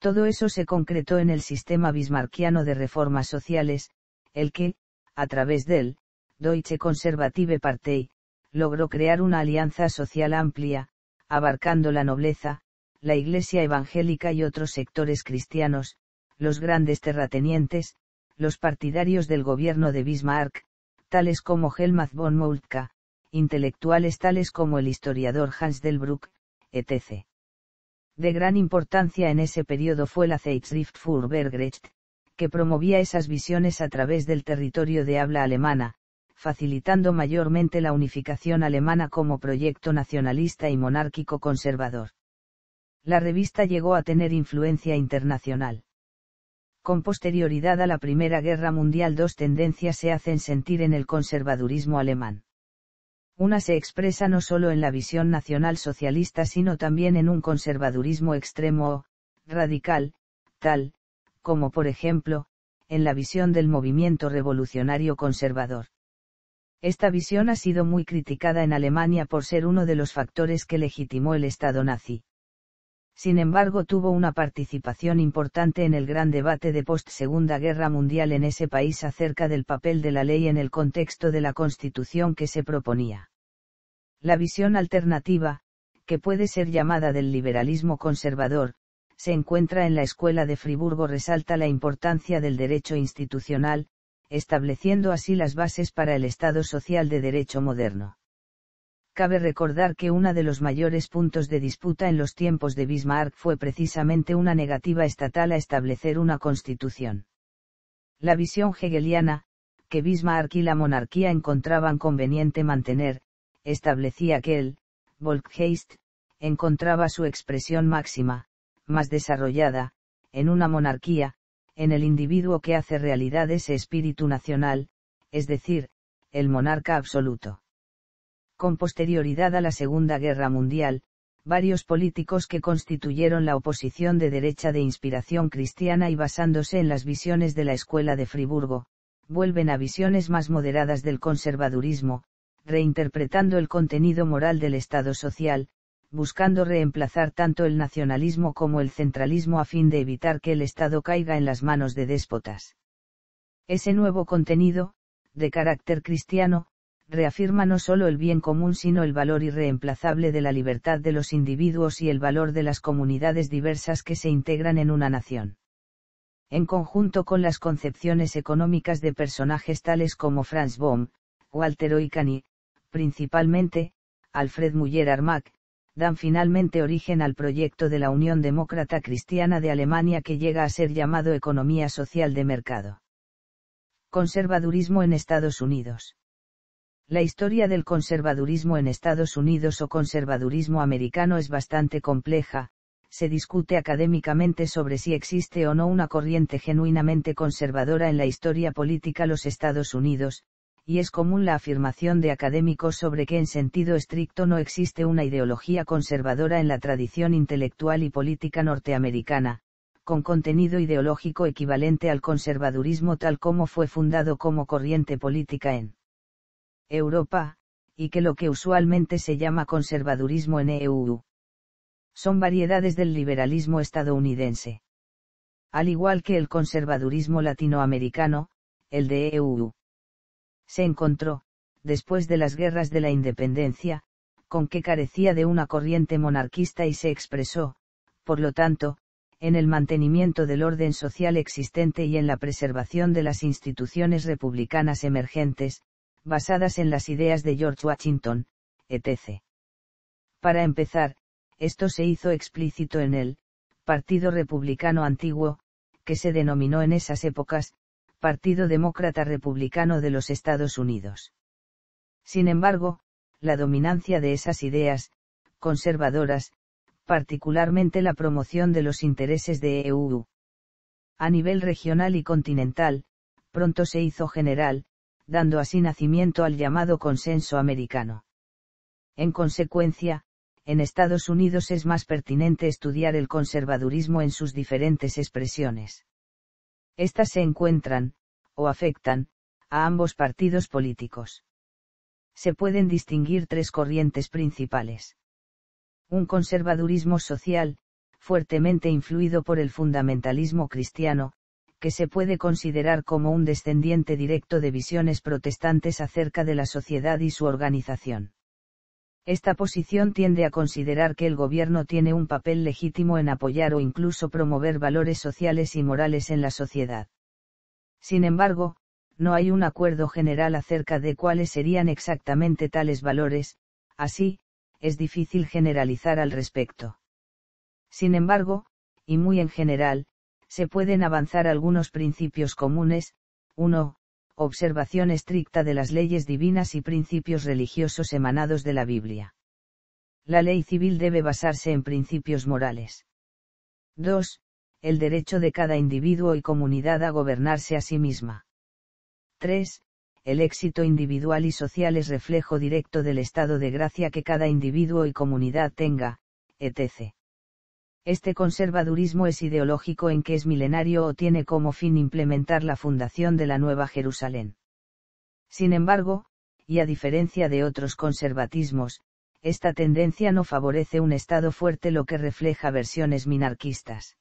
Todo eso se concretó en el sistema bismarquiano de reformas sociales, el que, a través del Deutsche Conservative Partei, logró crear una alianza social amplia, abarcando la nobleza, la Iglesia evangélica y otros sectores cristianos, los grandes terratenientes, los partidarios del gobierno de Bismarck, tales como Helmut von Moltke, intelectuales tales como el historiador Hans Delbruck, etc. De gran importancia en ese periodo fue la Zeitschrift für Bergrecht, que promovía esas visiones a través del territorio de habla alemana, facilitando mayormente la unificación alemana como proyecto nacionalista y monárquico conservador. La revista llegó a tener influencia internacional. Con posterioridad a la Primera Guerra Mundial dos tendencias se hacen sentir en el conservadurismo alemán. Una se expresa no solo en la visión nacional socialista sino también en un conservadurismo extremo o radical, tal, como por ejemplo, en la visión del movimiento revolucionario conservador. Esta visión ha sido muy criticada en Alemania por ser uno de los factores que legitimó el Estado nazi. Sin embargo, tuvo una participación importante en el gran debate de post-Segunda Guerra Mundial en ese país acerca del papel de la ley en el contexto de la constitución que se proponía. La visión alternativa, que puede ser llamada del liberalismo conservador, se encuentra en la Escuela de Friburgo resalta la importancia del derecho institucional, estableciendo así las bases para el Estado social de derecho moderno. Cabe recordar que uno de los mayores puntos de disputa en los tiempos de Bismarck fue precisamente una negativa estatal a establecer una constitución. La visión hegeliana, que Bismarck y la monarquía encontraban conveniente mantener, establecía que el, Volkheist, encontraba su expresión máxima, más desarrollada, en una monarquía, en el individuo que hace realidad ese espíritu nacional, es decir, el monarca absoluto. Con posterioridad a la Segunda Guerra Mundial, varios políticos que constituyeron la oposición de derecha de inspiración cristiana y basándose en las visiones de la Escuela de Friburgo, vuelven a visiones más moderadas del conservadurismo, reinterpretando el contenido moral del Estado social, buscando reemplazar tanto el nacionalismo como el centralismo a fin de evitar que el Estado caiga en las manos de déspotas. Ese nuevo contenido, de carácter cristiano, reafirma no solo el bien común sino el valor irreemplazable de la libertad de los individuos y el valor de las comunidades diversas que se integran en una nación. En conjunto con las concepciones económicas de personajes tales como Franz Bohm, Walter Oikani, principalmente, Alfred Müller-Armack, dan finalmente origen al proyecto de la Unión Demócrata Cristiana de Alemania que llega a ser llamado Economía Social de Mercado. Conservadurismo en Estados Unidos. La historia del conservadurismo en Estados Unidos o conservadurismo americano es bastante compleja, se discute académicamente sobre si existe o no una corriente genuinamente conservadora en la historia política los Estados Unidos, y es común la afirmación de académicos sobre que en sentido estricto no existe una ideología conservadora en la tradición intelectual y política norteamericana, con contenido ideológico equivalente al conservadurismo tal como fue fundado como corriente política en Europa, y que lo que usualmente se llama conservadurismo en EU son variedades del liberalismo estadounidense. Al igual que el conservadurismo latinoamericano, el de EU se encontró, después de las guerras de la independencia, con que carecía de una corriente monarquista y se expresó, por lo tanto, en el mantenimiento del orden social existente y en la preservación de las instituciones republicanas emergentes, basadas en las ideas de George Washington, etc. Para empezar, esto se hizo explícito en el Partido Republicano Antiguo, que se denominó en esas épocas, Partido Demócrata Republicano de los Estados Unidos. Sin embargo, la dominancia de esas ideas, conservadoras, particularmente la promoción de los intereses de EU. A nivel regional y continental, pronto se hizo general, dando así nacimiento al llamado consenso americano. En consecuencia, en Estados Unidos es más pertinente estudiar el conservadurismo en sus diferentes expresiones. Estas se encuentran, o afectan, a ambos partidos políticos. Se pueden distinguir tres corrientes principales. Un conservadurismo social, fuertemente influido por el fundamentalismo cristiano, que se puede considerar como un descendiente directo de visiones protestantes acerca de la sociedad y su organización. Esta posición tiende a considerar que el gobierno tiene un papel legítimo en apoyar o incluso promover valores sociales y morales en la sociedad. Sin embargo, no hay un acuerdo general acerca de cuáles serían exactamente tales valores, así, es difícil generalizar al respecto. Sin embargo, y muy en general, se pueden avanzar algunos principios comunes, 1 observación estricta de las leyes divinas y principios religiosos emanados de la Biblia. La ley civil debe basarse en principios morales. 2. El derecho de cada individuo y comunidad a gobernarse a sí misma. 3. El éxito individual y social es reflejo directo del estado de gracia que cada individuo y comunidad tenga, etc. Este conservadurismo es ideológico en que es milenario o tiene como fin implementar la fundación de la Nueva Jerusalén. Sin embargo, y a diferencia de otros conservatismos, esta tendencia no favorece un Estado fuerte lo que refleja versiones minarquistas.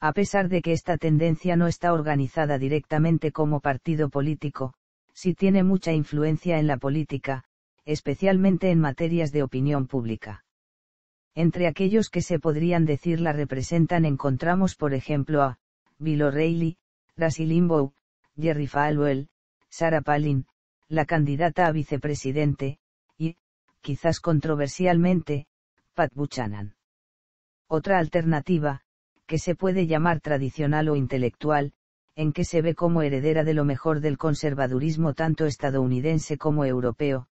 A pesar de que esta tendencia no está organizada directamente como partido político, sí tiene mucha influencia en la política, especialmente en materias de opinión pública. Entre aquellos que se podrían decir la representan encontramos por ejemplo a Bill O'Reilly, Rassi Limbaugh, Jerry Falwell, Sarah Palin, la candidata a vicepresidente, y, quizás controversialmente, Pat Buchanan. Otra alternativa, que se puede llamar tradicional o intelectual, en que se ve como heredera de lo mejor del conservadurismo tanto estadounidense como europeo,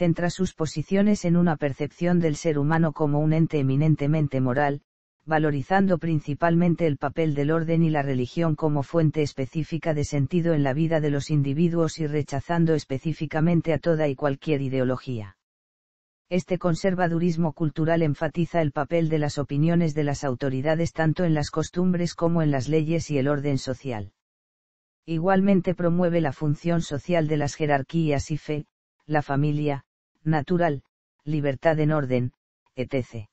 centra sus posiciones en una percepción del ser humano como un ente eminentemente moral, valorizando principalmente el papel del orden y la religión como fuente específica de sentido en la vida de los individuos y rechazando específicamente a toda y cualquier ideología. Este conservadurismo cultural enfatiza el papel de las opiniones de las autoridades tanto en las costumbres como en las leyes y el orden social. Igualmente promueve la función social de las jerarquías y fe, la familia, natural, libertad en orden, etc.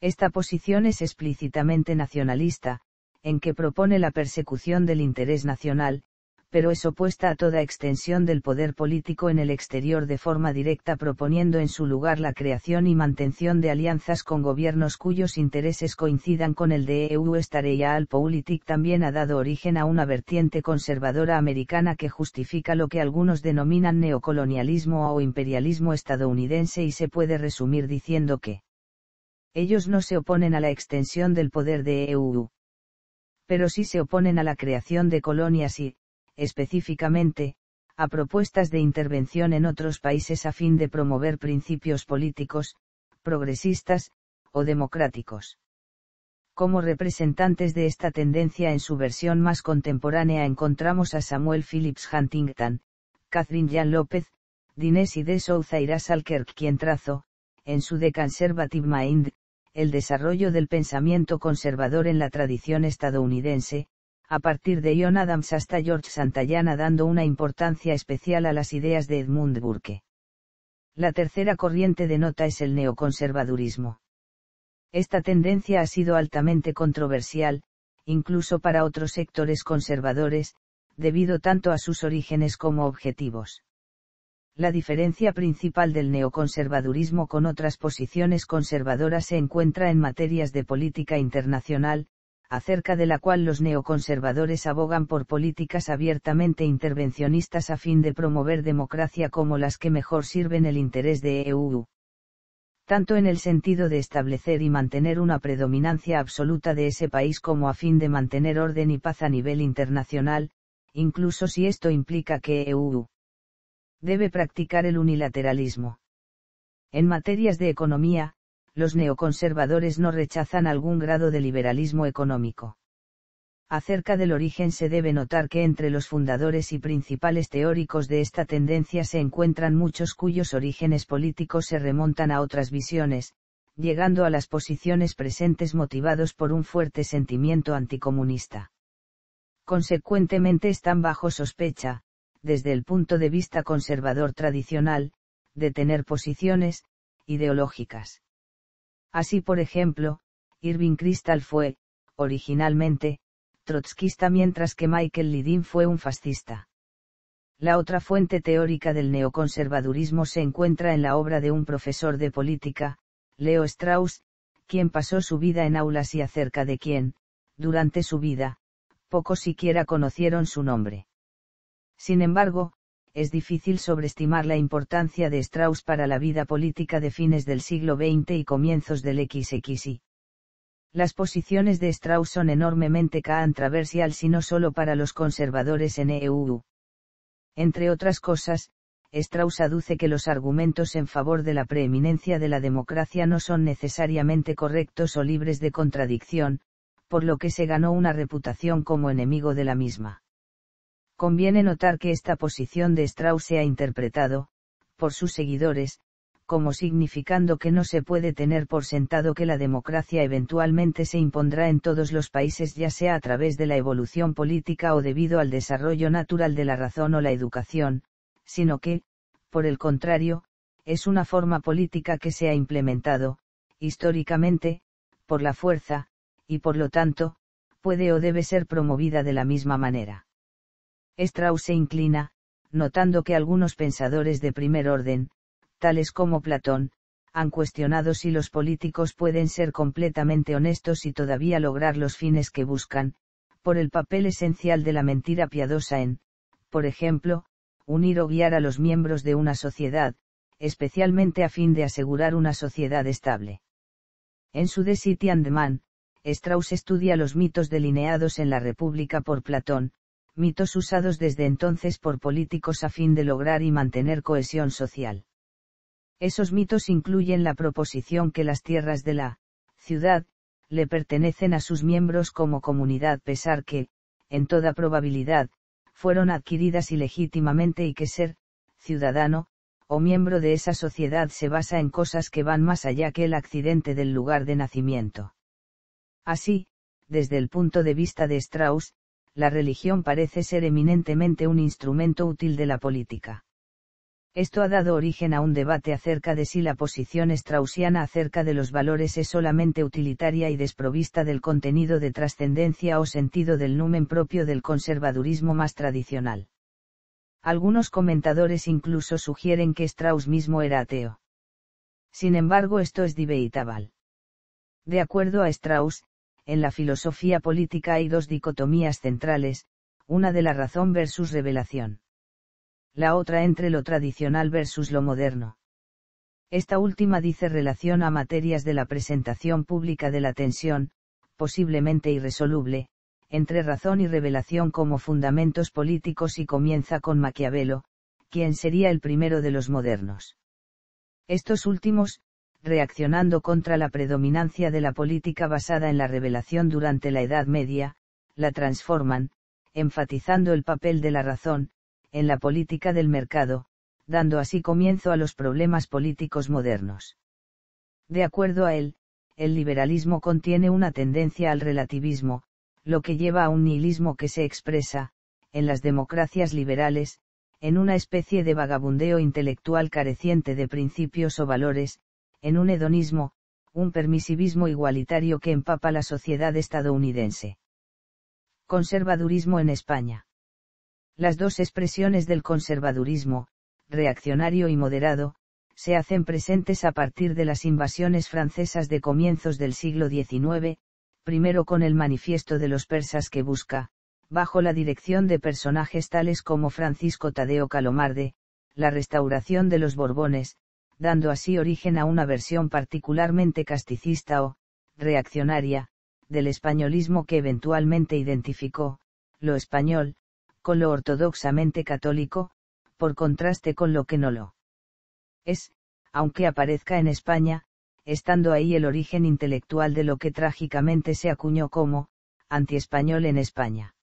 Esta posición es explícitamente nacionalista, en que propone la persecución del interés nacional, pero es opuesta a toda extensión del poder político en el exterior de forma directa proponiendo en su lugar la creación y mantención de alianzas con gobiernos cuyos intereses coincidan con el de EU. Esta alpolitik también ha dado origen a una vertiente conservadora americana que justifica lo que algunos denominan neocolonialismo o imperialismo estadounidense y se puede resumir diciendo que ellos no se oponen a la extensión del poder de EU pero sí se oponen a la creación de colonias y, específicamente, a propuestas de intervención en otros países a fin de promover principios políticos, progresistas, o democráticos. Como representantes de esta tendencia en su versión más contemporánea encontramos a Samuel Phillips Huntington, Catherine Jan López, Dines y de Souza quien trazó, en su The Conservative Mind, el desarrollo del pensamiento conservador en la tradición estadounidense, a partir de John Adams hasta George Santayana dando una importancia especial a las ideas de Edmund Burke. La tercera corriente de nota es el neoconservadurismo. Esta tendencia ha sido altamente controversial, incluso para otros sectores conservadores, debido tanto a sus orígenes como objetivos. La diferencia principal del neoconservadurismo con otras posiciones conservadoras se encuentra en materias de política internacional, acerca de la cual los neoconservadores abogan por políticas abiertamente intervencionistas a fin de promover democracia como las que mejor sirven el interés de EU. Tanto en el sentido de establecer y mantener una predominancia absoluta de ese país como a fin de mantener orden y paz a nivel internacional, incluso si esto implica que EU debe practicar el unilateralismo. En materias de economía, los neoconservadores no rechazan algún grado de liberalismo económico. Acerca del origen se debe notar que entre los fundadores y principales teóricos de esta tendencia se encuentran muchos cuyos orígenes políticos se remontan a otras visiones, llegando a las posiciones presentes motivados por un fuerte sentimiento anticomunista. Consecuentemente están bajo sospecha, desde el punto de vista conservador tradicional, de tener posiciones, ideológicas Así por ejemplo, Irving Kristal fue, originalmente, trotskista mientras que Michael Lidin fue un fascista. La otra fuente teórica del neoconservadurismo se encuentra en la obra de un profesor de política, Leo Strauss, quien pasó su vida en aulas y acerca de quien, durante su vida, pocos siquiera conocieron su nombre. Sin embargo, es difícil sobreestimar la importancia de Strauss para la vida política de fines del siglo XX y comienzos del XXI. Las posiciones de Strauss son enormemente controversial si no solo para los conservadores en EU. Entre otras cosas, Strauss aduce que los argumentos en favor de la preeminencia de la democracia no son necesariamente correctos o libres de contradicción, por lo que se ganó una reputación como enemigo de la misma. Conviene notar que esta posición de Strauss se ha interpretado, por sus seguidores, como significando que no se puede tener por sentado que la democracia eventualmente se impondrá en todos los países ya sea a través de la evolución política o debido al desarrollo natural de la razón o la educación, sino que, por el contrario, es una forma política que se ha implementado, históricamente, por la fuerza, y por lo tanto, puede o debe ser promovida de la misma manera. Strauss se inclina, notando que algunos pensadores de primer orden, tales como Platón, han cuestionado si los políticos pueden ser completamente honestos y todavía lograr los fines que buscan, por el papel esencial de la mentira piadosa en, por ejemplo, unir o guiar a los miembros de una sociedad, especialmente a fin de asegurar una sociedad estable. En su The City and Man, Strauss estudia los mitos delineados en la República por Platón, mitos usados desde entonces por políticos a fin de lograr y mantener cohesión social. Esos mitos incluyen la proposición que las tierras de la ciudad le pertenecen a sus miembros como comunidad pesar que, en toda probabilidad, fueron adquiridas ilegítimamente y que ser, ciudadano, o miembro de esa sociedad se basa en cosas que van más allá que el accidente del lugar de nacimiento. Así, desde el punto de vista de Strauss, la religión parece ser eminentemente un instrumento útil de la política. Esto ha dado origen a un debate acerca de si la posición straussiana acerca de los valores es solamente utilitaria y desprovista del contenido de trascendencia o sentido del numen propio del conservadurismo más tradicional. Algunos comentadores incluso sugieren que Strauss mismo era ateo. Sin embargo, esto es debatable. De acuerdo a Strauss, en la filosofía política hay dos dicotomías centrales, una de la razón versus revelación. La otra entre lo tradicional versus lo moderno. Esta última dice relación a materias de la presentación pública de la tensión, posiblemente irresoluble, entre razón y revelación como fundamentos políticos y comienza con Maquiavelo, quien sería el primero de los modernos. Estos últimos, reaccionando contra la predominancia de la política basada en la revelación durante la Edad Media, la transforman, enfatizando el papel de la razón, en la política del mercado, dando así comienzo a los problemas políticos modernos. De acuerdo a él, el liberalismo contiene una tendencia al relativismo, lo que lleva a un nihilismo que se expresa, en las democracias liberales, en una especie de vagabundeo intelectual careciente de principios o valores, en un hedonismo, un permisivismo igualitario que empapa la sociedad estadounidense. Conservadurismo en España. Las dos expresiones del conservadurismo, reaccionario y moderado, se hacen presentes a partir de las invasiones francesas de comienzos del siglo XIX, primero con el manifiesto de los persas que busca, bajo la dirección de personajes tales como Francisco Tadeo Calomarde, la restauración de los Borbones, dando así origen a una versión particularmente casticista o, reaccionaria, del españolismo que eventualmente identificó, lo español, con lo ortodoxamente católico, por contraste con lo que no lo es, aunque aparezca en España, estando ahí el origen intelectual de lo que trágicamente se acuñó como, antiespañol en España.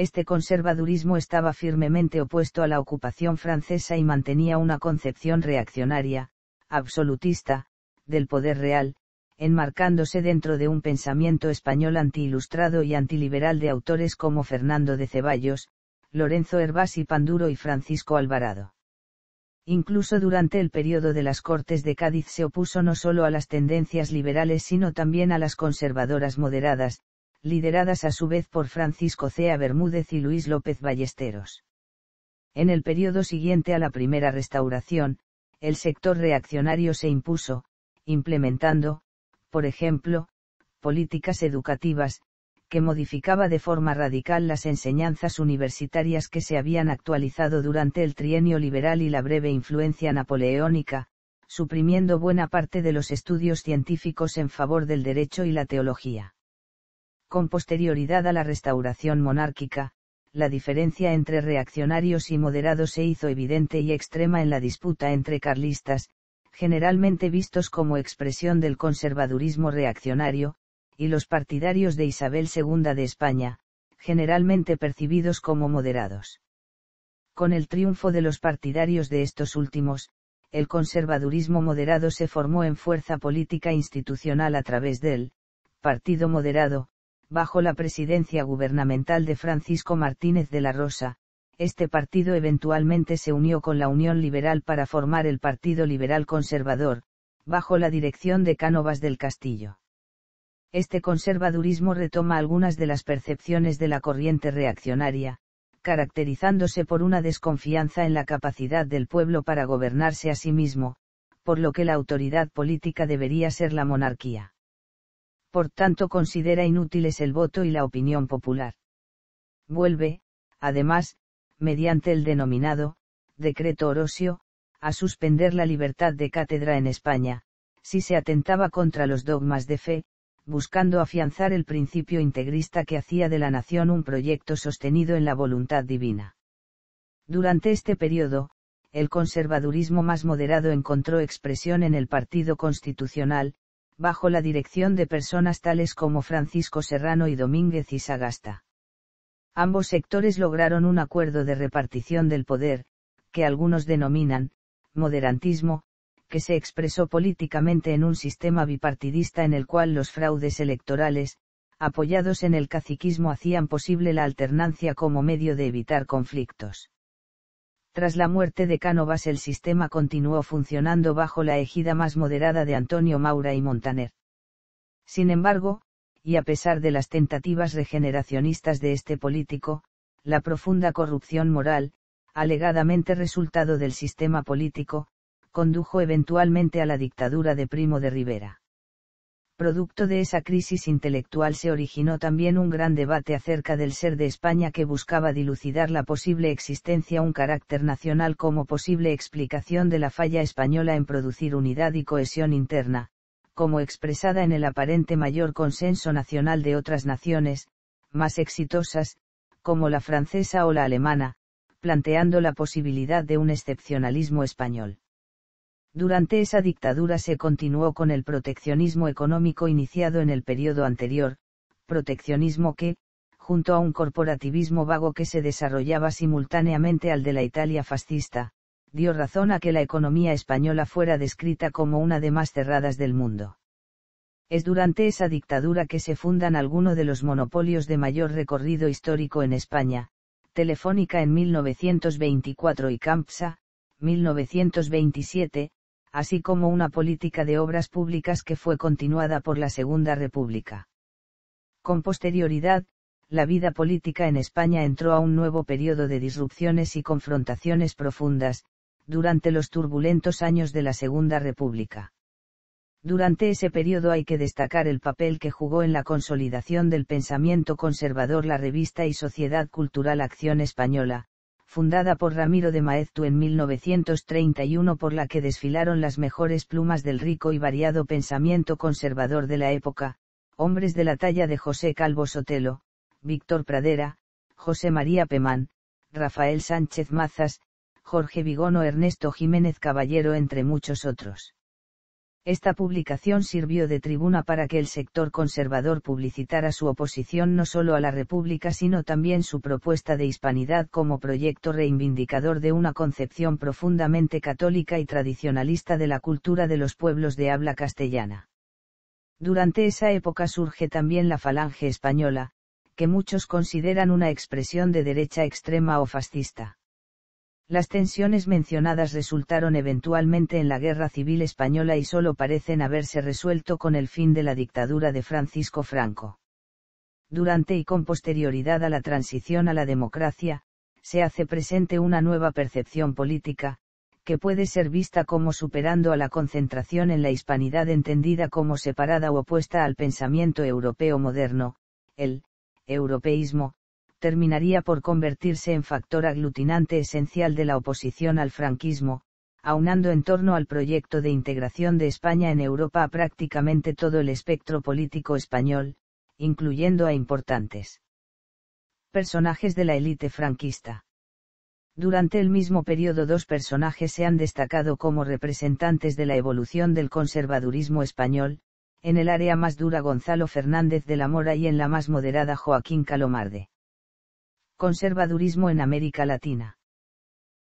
Este conservadurismo estaba firmemente opuesto a la ocupación francesa y mantenía una concepción reaccionaria, absolutista, del poder real, enmarcándose dentro de un pensamiento español antiilustrado y antiliberal de autores como Fernando de Ceballos, Lorenzo Hervás y Panduro y Francisco Alvarado. Incluso durante el periodo de las Cortes de Cádiz se opuso no solo a las tendencias liberales sino también a las conservadoras moderadas, lideradas a su vez por Francisco Cea Bermúdez y Luis López Ballesteros. En el periodo siguiente a la primera restauración, el sector reaccionario se impuso, implementando, por ejemplo, políticas educativas, que modificaba de forma radical las enseñanzas universitarias que se habían actualizado durante el trienio liberal y la breve influencia napoleónica, suprimiendo buena parte de los estudios científicos en favor del derecho y la teología. Con posterioridad a la restauración monárquica, la diferencia entre reaccionarios y moderados se hizo evidente y extrema en la disputa entre carlistas, generalmente vistos como expresión del conservadurismo reaccionario, y los partidarios de Isabel II de España, generalmente percibidos como moderados. Con el triunfo de los partidarios de estos últimos, el conservadurismo moderado se formó en fuerza política institucional a través del Partido Moderado, bajo la presidencia gubernamental de Francisco Martínez de la Rosa, este partido eventualmente se unió con la Unión Liberal para formar el Partido Liberal Conservador, bajo la dirección de Cánovas del Castillo. Este conservadurismo retoma algunas de las percepciones de la corriente reaccionaria, caracterizándose por una desconfianza en la capacidad del pueblo para gobernarse a sí mismo, por lo que la autoridad política debería ser la monarquía por tanto considera inútiles el voto y la opinión popular. Vuelve, además, mediante el denominado, decreto Orosio, a suspender la libertad de cátedra en España, si se atentaba contra los dogmas de fe, buscando afianzar el principio integrista que hacía de la nación un proyecto sostenido en la voluntad divina. Durante este periodo, el conservadurismo más moderado encontró expresión en el Partido Constitucional, bajo la dirección de personas tales como Francisco Serrano y Domínguez y Sagasta. Ambos sectores lograron un acuerdo de repartición del poder, que algunos denominan, moderantismo, que se expresó políticamente en un sistema bipartidista en el cual los fraudes electorales, apoyados en el caciquismo hacían posible la alternancia como medio de evitar conflictos. Tras la muerte de Cánovas el sistema continuó funcionando bajo la ejida más moderada de Antonio Maura y Montaner. Sin embargo, y a pesar de las tentativas regeneracionistas de este político, la profunda corrupción moral, alegadamente resultado del sistema político, condujo eventualmente a la dictadura de Primo de Rivera. Producto de esa crisis intelectual se originó también un gran debate acerca del ser de España que buscaba dilucidar la posible existencia un carácter nacional como posible explicación de la falla española en producir unidad y cohesión interna, como expresada en el aparente mayor consenso nacional de otras naciones, más exitosas, como la francesa o la alemana, planteando la posibilidad de un excepcionalismo español. Durante esa dictadura se continuó con el proteccionismo económico iniciado en el periodo anterior, proteccionismo que, junto a un corporativismo vago que se desarrollaba simultáneamente al de la Italia fascista, dio razón a que la economía española fuera descrita como una de más cerradas del mundo. Es durante esa dictadura que se fundan algunos de los monopolios de mayor recorrido histórico en España, Telefónica en 1924 y Campsa, 1927, así como una política de obras públicas que fue continuada por la Segunda República. Con posterioridad, la vida política en España entró a un nuevo periodo de disrupciones y confrontaciones profundas, durante los turbulentos años de la Segunda República. Durante ese periodo hay que destacar el papel que jugó en la consolidación del pensamiento conservador la revista y sociedad cultural Acción Española, fundada por Ramiro de Maeztu en 1931 por la que desfilaron las mejores plumas del rico y variado pensamiento conservador de la época, hombres de la talla de José Calvo Sotelo, Víctor Pradera, José María Pemán, Rafael Sánchez Mazas, Jorge Vigono Ernesto Jiménez Caballero entre muchos otros. Esta publicación sirvió de tribuna para que el sector conservador publicitara su oposición no solo a la República sino también su propuesta de hispanidad como proyecto reivindicador de una concepción profundamente católica y tradicionalista de la cultura de los pueblos de habla castellana. Durante esa época surge también la Falange Española, que muchos consideran una expresión de derecha extrema o fascista. Las tensiones mencionadas resultaron eventualmente en la Guerra Civil Española y solo parecen haberse resuelto con el fin de la dictadura de Francisco Franco. Durante y con posterioridad a la transición a la democracia, se hace presente una nueva percepción política, que puede ser vista como superando a la concentración en la hispanidad entendida como separada o opuesta al pensamiento europeo moderno, el europeísmo, terminaría por convertirse en factor aglutinante esencial de la oposición al franquismo, aunando en torno al proyecto de integración de España en Europa a prácticamente todo el espectro político español, incluyendo a importantes personajes de la élite franquista. Durante el mismo periodo dos personajes se han destacado como representantes de la evolución del conservadurismo español, en el área más dura Gonzalo Fernández de la Mora y en la más moderada Joaquín Calomarde. Conservadurismo en América Latina.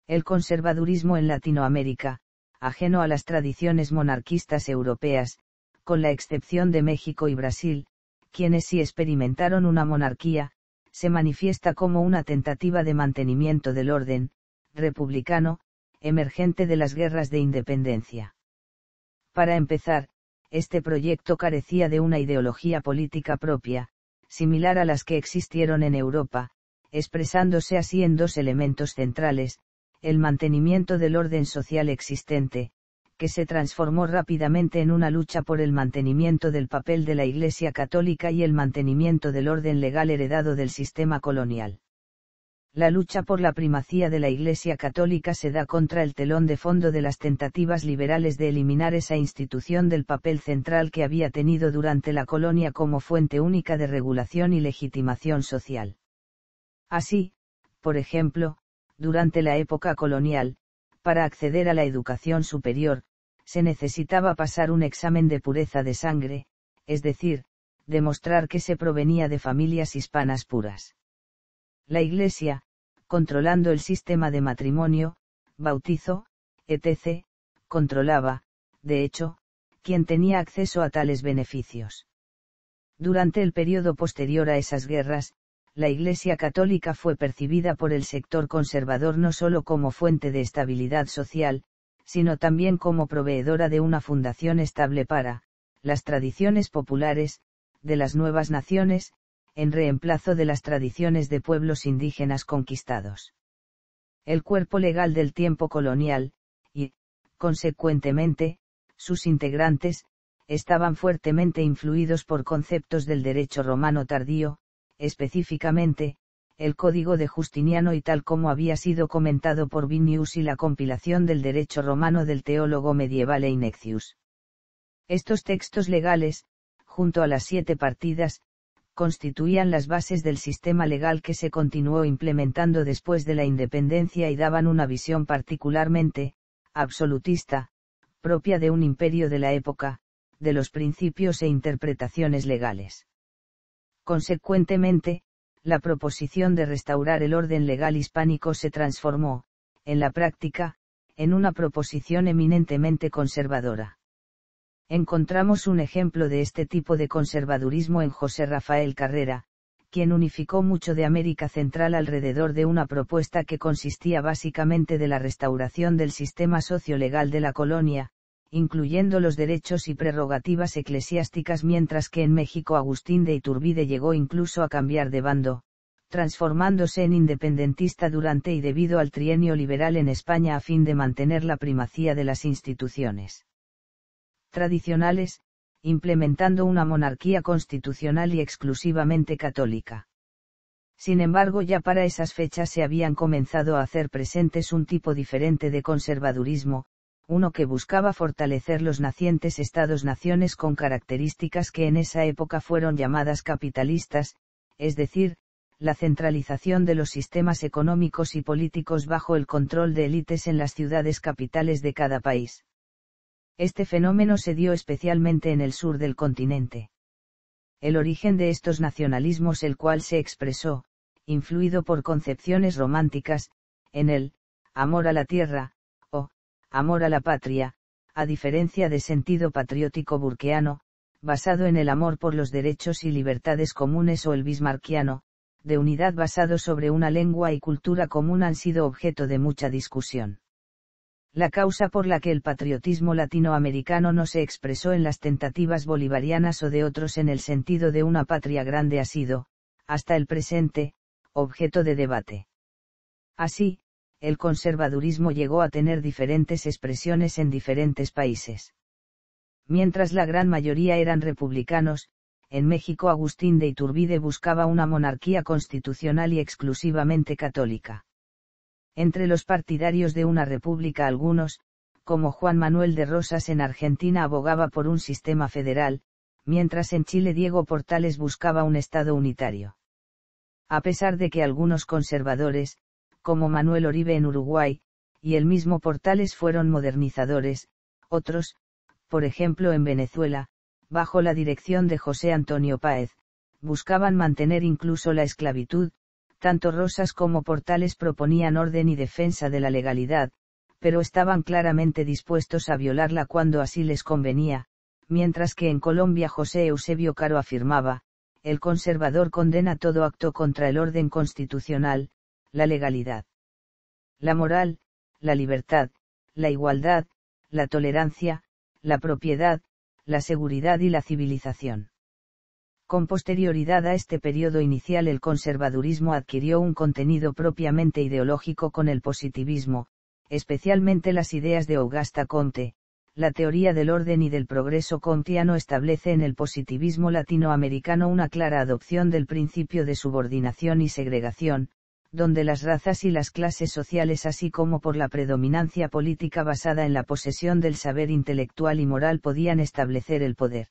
El conservadurismo en Latinoamérica, ajeno a las tradiciones monarquistas europeas, con la excepción de México y Brasil, quienes sí experimentaron una monarquía, se manifiesta como una tentativa de mantenimiento del orden, republicano, emergente de las guerras de independencia. Para empezar, este proyecto carecía de una ideología política propia, similar a las que existieron en Europa, expresándose así en dos elementos centrales, el mantenimiento del orden social existente, que se transformó rápidamente en una lucha por el mantenimiento del papel de la Iglesia católica y el mantenimiento del orden legal heredado del sistema colonial. La lucha por la primacía de la Iglesia católica se da contra el telón de fondo de las tentativas liberales de eliminar esa institución del papel central que había tenido durante la colonia como fuente única de regulación y legitimación social. Así, por ejemplo, durante la época colonial, para acceder a la educación superior, se necesitaba pasar un examen de pureza de sangre, es decir, demostrar que se provenía de familias hispanas puras. La Iglesia, controlando el sistema de matrimonio, bautizo, etc., controlaba, de hecho, quien tenía acceso a tales beneficios. Durante el periodo posterior a esas guerras, la Iglesia Católica fue percibida por el sector conservador no solo como fuente de estabilidad social, sino también como proveedora de una fundación estable para, las tradiciones populares, de las nuevas naciones, en reemplazo de las tradiciones de pueblos indígenas conquistados. El cuerpo legal del tiempo colonial, y, consecuentemente, sus integrantes, estaban fuertemente influidos por conceptos del derecho romano tardío, específicamente, el Código de Justiniano y tal como había sido comentado por Vinius y la compilación del derecho romano del teólogo medieval Einexius. Estos textos legales, junto a las siete partidas, constituían las bases del sistema legal que se continuó implementando después de la independencia y daban una visión particularmente, absolutista, propia de un imperio de la época, de los principios e interpretaciones legales. Consecuentemente, la proposición de restaurar el orden legal hispánico se transformó, en la práctica, en una proposición eminentemente conservadora. Encontramos un ejemplo de este tipo de conservadurismo en José Rafael Carrera, quien unificó mucho de América Central alrededor de una propuesta que consistía básicamente de la restauración del sistema sociolegal de la colonia, incluyendo los derechos y prerrogativas eclesiásticas mientras que en México Agustín de Iturbide llegó incluso a cambiar de bando, transformándose en independentista durante y debido al trienio liberal en España a fin de mantener la primacía de las instituciones tradicionales, implementando una monarquía constitucional y exclusivamente católica. Sin embargo, ya para esas fechas se habían comenzado a hacer presentes un tipo diferente de conservadurismo, uno que buscaba fortalecer los nacientes estados-naciones con características que en esa época fueron llamadas capitalistas, es decir, la centralización de los sistemas económicos y políticos bajo el control de élites en las ciudades capitales de cada país. Este fenómeno se dio especialmente en el sur del continente. El origen de estos nacionalismos, el cual se expresó, influido por concepciones románticas, en el amor a la tierra, amor a la patria, a diferencia de sentido patriótico burkeano, basado en el amor por los derechos y libertades comunes o el bismarquiano, de unidad basado sobre una lengua y cultura común han sido objeto de mucha discusión. La causa por la que el patriotismo latinoamericano no se expresó en las tentativas bolivarianas o de otros en el sentido de una patria grande ha sido, hasta el presente, objeto de debate. Así, el conservadurismo llegó a tener diferentes expresiones en diferentes países. Mientras la gran mayoría eran republicanos, en México Agustín de Iturbide buscaba una monarquía constitucional y exclusivamente católica. Entre los partidarios de una república algunos, como Juan Manuel de Rosas en Argentina abogaba por un sistema federal, mientras en Chile Diego Portales buscaba un Estado unitario. A pesar de que algunos conservadores, como Manuel Oribe en Uruguay, y el mismo Portales fueron modernizadores, otros, por ejemplo en Venezuela, bajo la dirección de José Antonio Páez, buscaban mantener incluso la esclavitud, tanto Rosas como Portales proponían orden y defensa de la legalidad, pero estaban claramente dispuestos a violarla cuando así les convenía, mientras que en Colombia José Eusebio Caro afirmaba, el conservador condena todo acto contra el orden constitucional, la legalidad. La moral, la libertad, la igualdad, la tolerancia, la propiedad, la seguridad y la civilización. Con posterioridad a este periodo inicial el conservadurismo adquirió un contenido propiamente ideológico con el positivismo, especialmente las ideas de Augusta Conte, La teoría del orden y del progreso contiano establece en el positivismo latinoamericano una clara adopción del principio de subordinación y segregación, donde las razas y las clases sociales así como por la predominancia política basada en la posesión del saber intelectual y moral podían establecer el poder.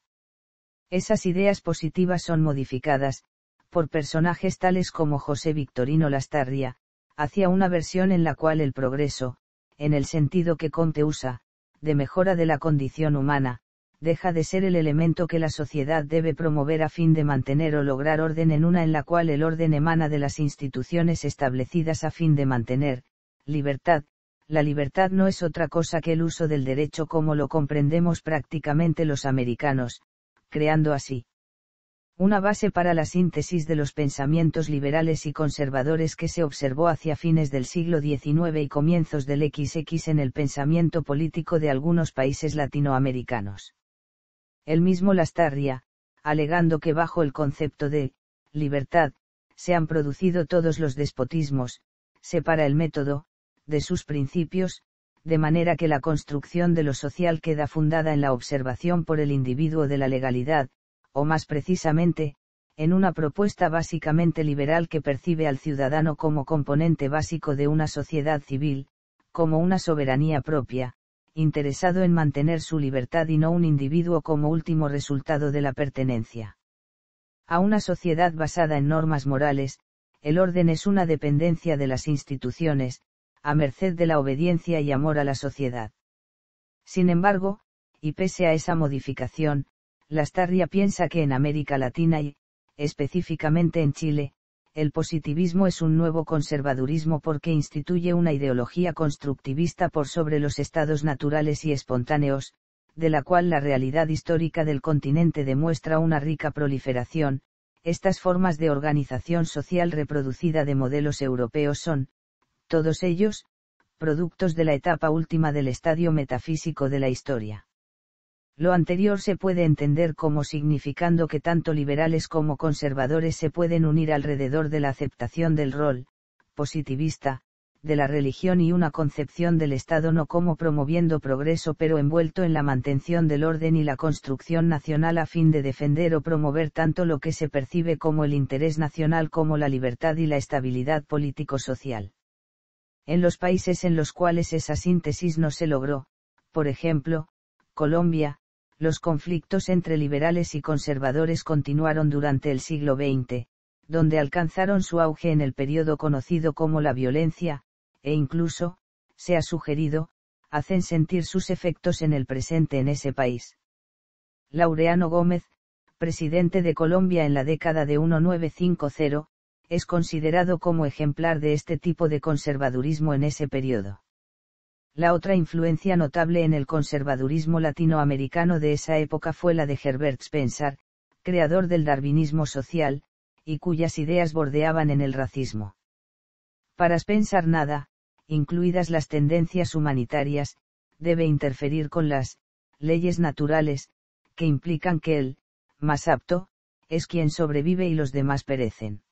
Esas ideas positivas son modificadas, por personajes tales como José Victorino Lastarria, hacia una versión en la cual el progreso, en el sentido que Conte usa, de mejora de la condición humana, deja de ser el elemento que la sociedad debe promover a fin de mantener o lograr orden en una en la cual el orden emana de las instituciones establecidas a fin de mantener, libertad, la libertad no es otra cosa que el uso del derecho como lo comprendemos prácticamente los americanos, creando así una base para la síntesis de los pensamientos liberales y conservadores que se observó hacia fines del siglo XIX y comienzos del XX en el pensamiento político de algunos países latinoamericanos el mismo Lastarria, alegando que bajo el concepto de libertad, se han producido todos los despotismos, separa el método, de sus principios, de manera que la construcción de lo social queda fundada en la observación por el individuo de la legalidad, o más precisamente, en una propuesta básicamente liberal que percibe al ciudadano como componente básico de una sociedad civil, como una soberanía propia, interesado en mantener su libertad y no un individuo como último resultado de la pertenencia. A una sociedad basada en normas morales, el orden es una dependencia de las instituciones, a merced de la obediencia y amor a la sociedad. Sin embargo, y pese a esa modificación, Lastarria piensa que en América Latina y, específicamente en Chile, el positivismo es un nuevo conservadurismo porque instituye una ideología constructivista por sobre los estados naturales y espontáneos, de la cual la realidad histórica del continente demuestra una rica proliferación, estas formas de organización social reproducida de modelos europeos son, todos ellos, productos de la etapa última del estadio metafísico de la historia. Lo anterior se puede entender como significando que tanto liberales como conservadores se pueden unir alrededor de la aceptación del rol, positivista, de la religión y una concepción del Estado no como promoviendo progreso pero envuelto en la mantención del orden y la construcción nacional a fin de defender o promover tanto lo que se percibe como el interés nacional como la libertad y la estabilidad político-social. En los países en los cuales esa síntesis no se logró, por ejemplo, Colombia, los conflictos entre liberales y conservadores continuaron durante el siglo XX, donde alcanzaron su auge en el periodo conocido como la violencia, e incluso, se ha sugerido, hacen sentir sus efectos en el presente en ese país. Laureano Gómez, presidente de Colombia en la década de 1950, es considerado como ejemplar de este tipo de conservadurismo en ese periodo. La otra influencia notable en el conservadurismo latinoamericano de esa época fue la de Herbert Spencer, creador del darwinismo social, y cuyas ideas bordeaban en el racismo. Para Spencer nada, incluidas las tendencias humanitarias, debe interferir con las leyes naturales, que implican que el más apto, es quien sobrevive y los demás perecen.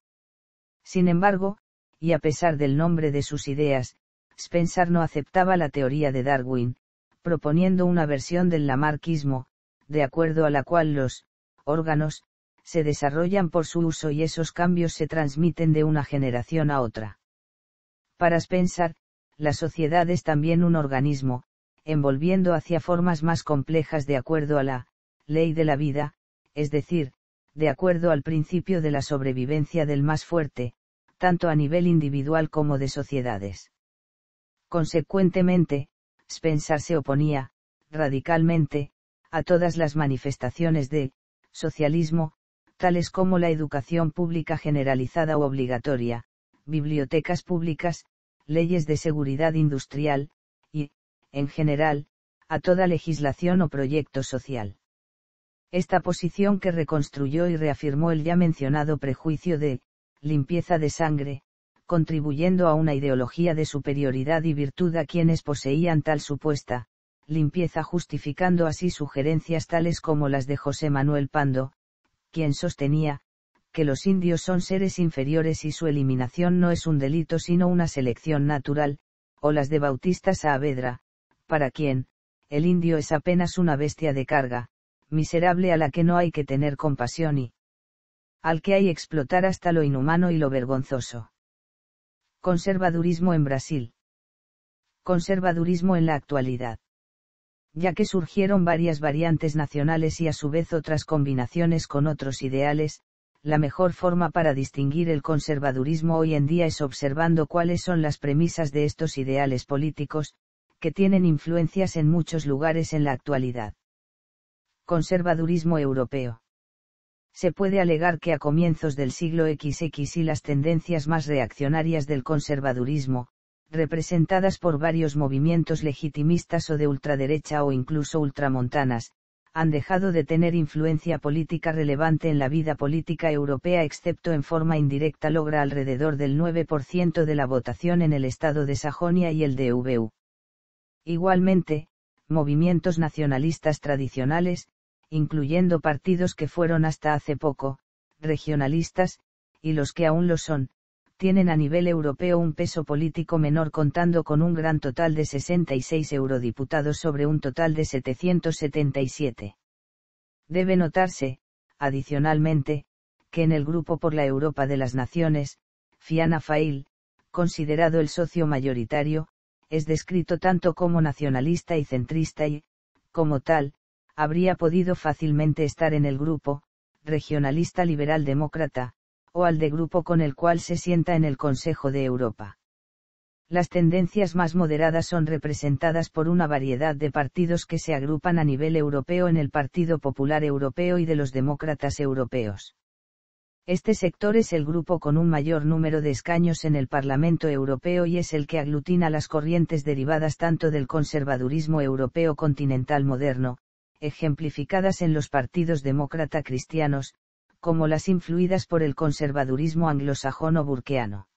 Sin embargo, y a pesar del nombre de sus ideas, Spencer no aceptaba la teoría de Darwin, proponiendo una versión del lamarquismo, de acuerdo a la cual los órganos se desarrollan por su uso y esos cambios se transmiten de una generación a otra. Para Spencer, la sociedad es también un organismo, envolviendo hacia formas más complejas de acuerdo a la ley de la vida, es decir, de acuerdo al principio de la sobrevivencia del más fuerte, tanto a nivel individual como de sociedades. Consecuentemente, Spencer se oponía, radicalmente, a todas las manifestaciones de socialismo, tales como la educación pública generalizada o obligatoria, bibliotecas públicas, leyes de seguridad industrial, y, en general, a toda legislación o proyecto social. Esta posición que reconstruyó y reafirmó el ya mencionado prejuicio de limpieza de sangre, contribuyendo a una ideología de superioridad y virtud a quienes poseían tal supuesta, limpieza justificando así sugerencias tales como las de José Manuel Pando, quien sostenía, que los indios son seres inferiores y su eliminación no es un delito sino una selección natural, o las de Bautista Saavedra, para quien, el indio es apenas una bestia de carga, miserable a la que no hay que tener compasión y al que hay explotar hasta lo inhumano y lo vergonzoso. Conservadurismo en Brasil. Conservadurismo en la actualidad. Ya que surgieron varias variantes nacionales y a su vez otras combinaciones con otros ideales, la mejor forma para distinguir el conservadurismo hoy en día es observando cuáles son las premisas de estos ideales políticos, que tienen influencias en muchos lugares en la actualidad. Conservadurismo europeo se puede alegar que a comienzos del siglo XX y las tendencias más reaccionarias del conservadurismo, representadas por varios movimientos legitimistas o de ultraderecha o incluso ultramontanas, han dejado de tener influencia política relevante en la vida política europea excepto en forma indirecta logra alrededor del 9% de la votación en el estado de Sajonia y el de DVU. Igualmente, movimientos nacionalistas tradicionales, incluyendo partidos que fueron hasta hace poco, regionalistas, y los que aún lo son, tienen a nivel europeo un peso político menor contando con un gran total de 66 eurodiputados sobre un total de 777. Debe notarse, adicionalmente, que en el Grupo por la Europa de las Naciones, Fianna Fail, considerado el socio mayoritario, es descrito tanto como nacionalista y centrista y, como tal, habría podido fácilmente estar en el grupo, regionalista liberal demócrata, o al de grupo con el cual se sienta en el Consejo de Europa. Las tendencias más moderadas son representadas por una variedad de partidos que se agrupan a nivel europeo en el Partido Popular Europeo y de los demócratas europeos. Este sector es el grupo con un mayor número de escaños en el Parlamento Europeo y es el que aglutina las corrientes derivadas tanto del conservadurismo europeo continental moderno, ejemplificadas en los partidos demócrata cristianos, como las influidas por el conservadurismo anglosajón o burqueano.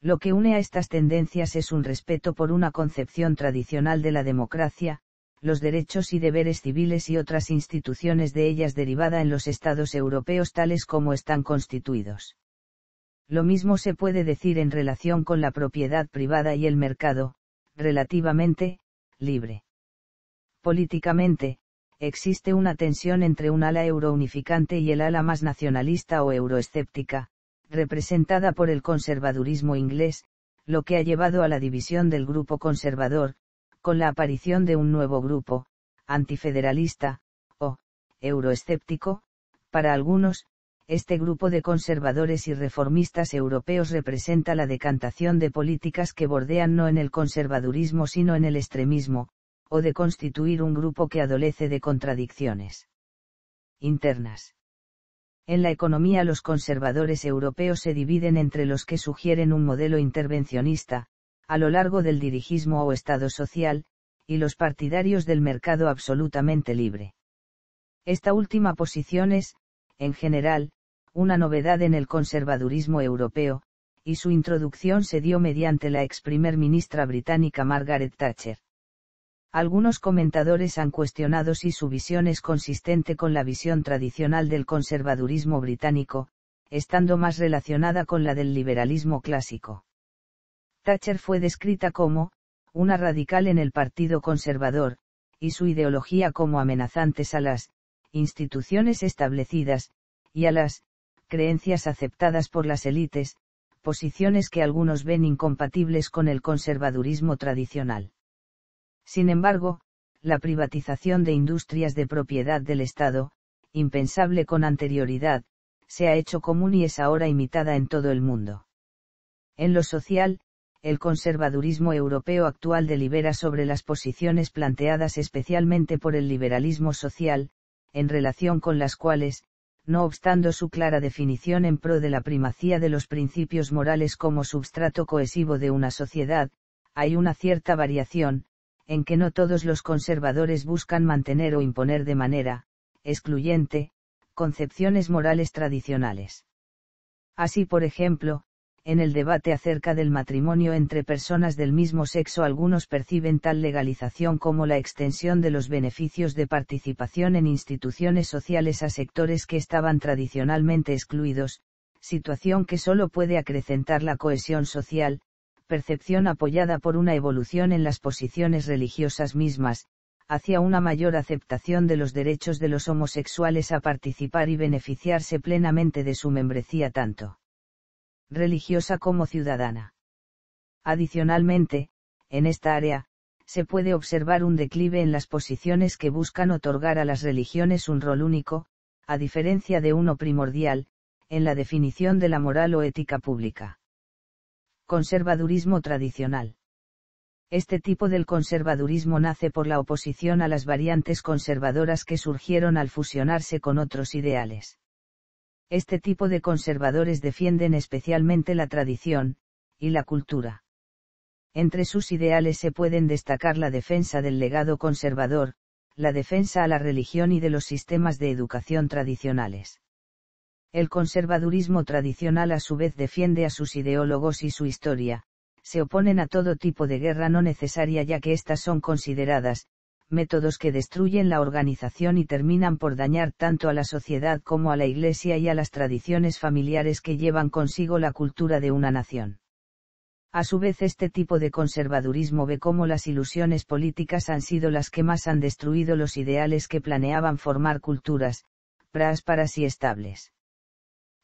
Lo que une a estas tendencias es un respeto por una concepción tradicional de la democracia, los derechos y deberes civiles y otras instituciones de ellas derivada en los estados europeos tales como están constituidos. Lo mismo se puede decir en relación con la propiedad privada y el mercado, relativamente, libre. Políticamente, existe una tensión entre un ala eurounificante y el ala más nacionalista o euroescéptica, representada por el conservadurismo inglés, lo que ha llevado a la división del grupo conservador, con la aparición de un nuevo grupo, antifederalista, o, euroescéptico, para algunos, este grupo de conservadores y reformistas europeos representa la decantación de políticas que bordean no en el conservadurismo sino en el extremismo, o de constituir un grupo que adolece de contradicciones internas. En la economía los conservadores europeos se dividen entre los que sugieren un modelo intervencionista, a lo largo del dirigismo o Estado social, y los partidarios del mercado absolutamente libre. Esta última posición es, en general, una novedad en el conservadurismo europeo, y su introducción se dio mediante la ex primer ministra británica Margaret Thatcher. Algunos comentadores han cuestionado si su visión es consistente con la visión tradicional del conservadurismo británico, estando más relacionada con la del liberalismo clásico. Thatcher fue descrita como, una radical en el Partido Conservador, y su ideología como amenazantes a las, instituciones establecidas, y a las, creencias aceptadas por las élites, posiciones que algunos ven incompatibles con el conservadurismo tradicional. Sin embargo, la privatización de industrias de propiedad del Estado, impensable con anterioridad, se ha hecho común y es ahora imitada en todo el mundo. En lo social, el conservadurismo europeo actual delibera sobre las posiciones planteadas especialmente por el liberalismo social, en relación con las cuales, no obstante su clara definición en pro de la primacía de los principios morales como substrato cohesivo de una sociedad, hay una cierta variación, en que no todos los conservadores buscan mantener o imponer de manera, excluyente, concepciones morales tradicionales. Así, por ejemplo, en el debate acerca del matrimonio entre personas del mismo sexo algunos perciben tal legalización como la extensión de los beneficios de participación en instituciones sociales a sectores que estaban tradicionalmente excluidos, situación que solo puede acrecentar la cohesión social, percepción apoyada por una evolución en las posiciones religiosas mismas, hacia una mayor aceptación de los derechos de los homosexuales a participar y beneficiarse plenamente de su membresía tanto religiosa como ciudadana. Adicionalmente, en esta área, se puede observar un declive en las posiciones que buscan otorgar a las religiones un rol único, a diferencia de uno primordial, en la definición de la moral o ética pública. Conservadurismo tradicional. Este tipo del conservadurismo nace por la oposición a las variantes conservadoras que surgieron al fusionarse con otros ideales. Este tipo de conservadores defienden especialmente la tradición, y la cultura. Entre sus ideales se pueden destacar la defensa del legado conservador, la defensa a la religión y de los sistemas de educación tradicionales. El conservadurismo tradicional a su vez defiende a sus ideólogos y su historia, se oponen a todo tipo de guerra no necesaria ya que éstas son consideradas, métodos que destruyen la organización y terminan por dañar tanto a la sociedad como a la Iglesia y a las tradiciones familiares que llevan consigo la cultura de una nación. A su vez este tipo de conservadurismo ve cómo las ilusiones políticas han sido las que más han destruido los ideales que planeaban formar culturas, prásparas para estables.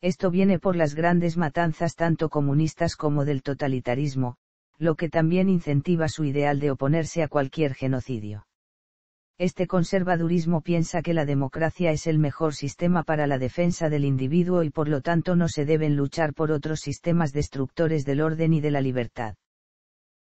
Esto viene por las grandes matanzas tanto comunistas como del totalitarismo, lo que también incentiva su ideal de oponerse a cualquier genocidio. Este conservadurismo piensa que la democracia es el mejor sistema para la defensa del individuo y por lo tanto no se deben luchar por otros sistemas destructores del orden y de la libertad.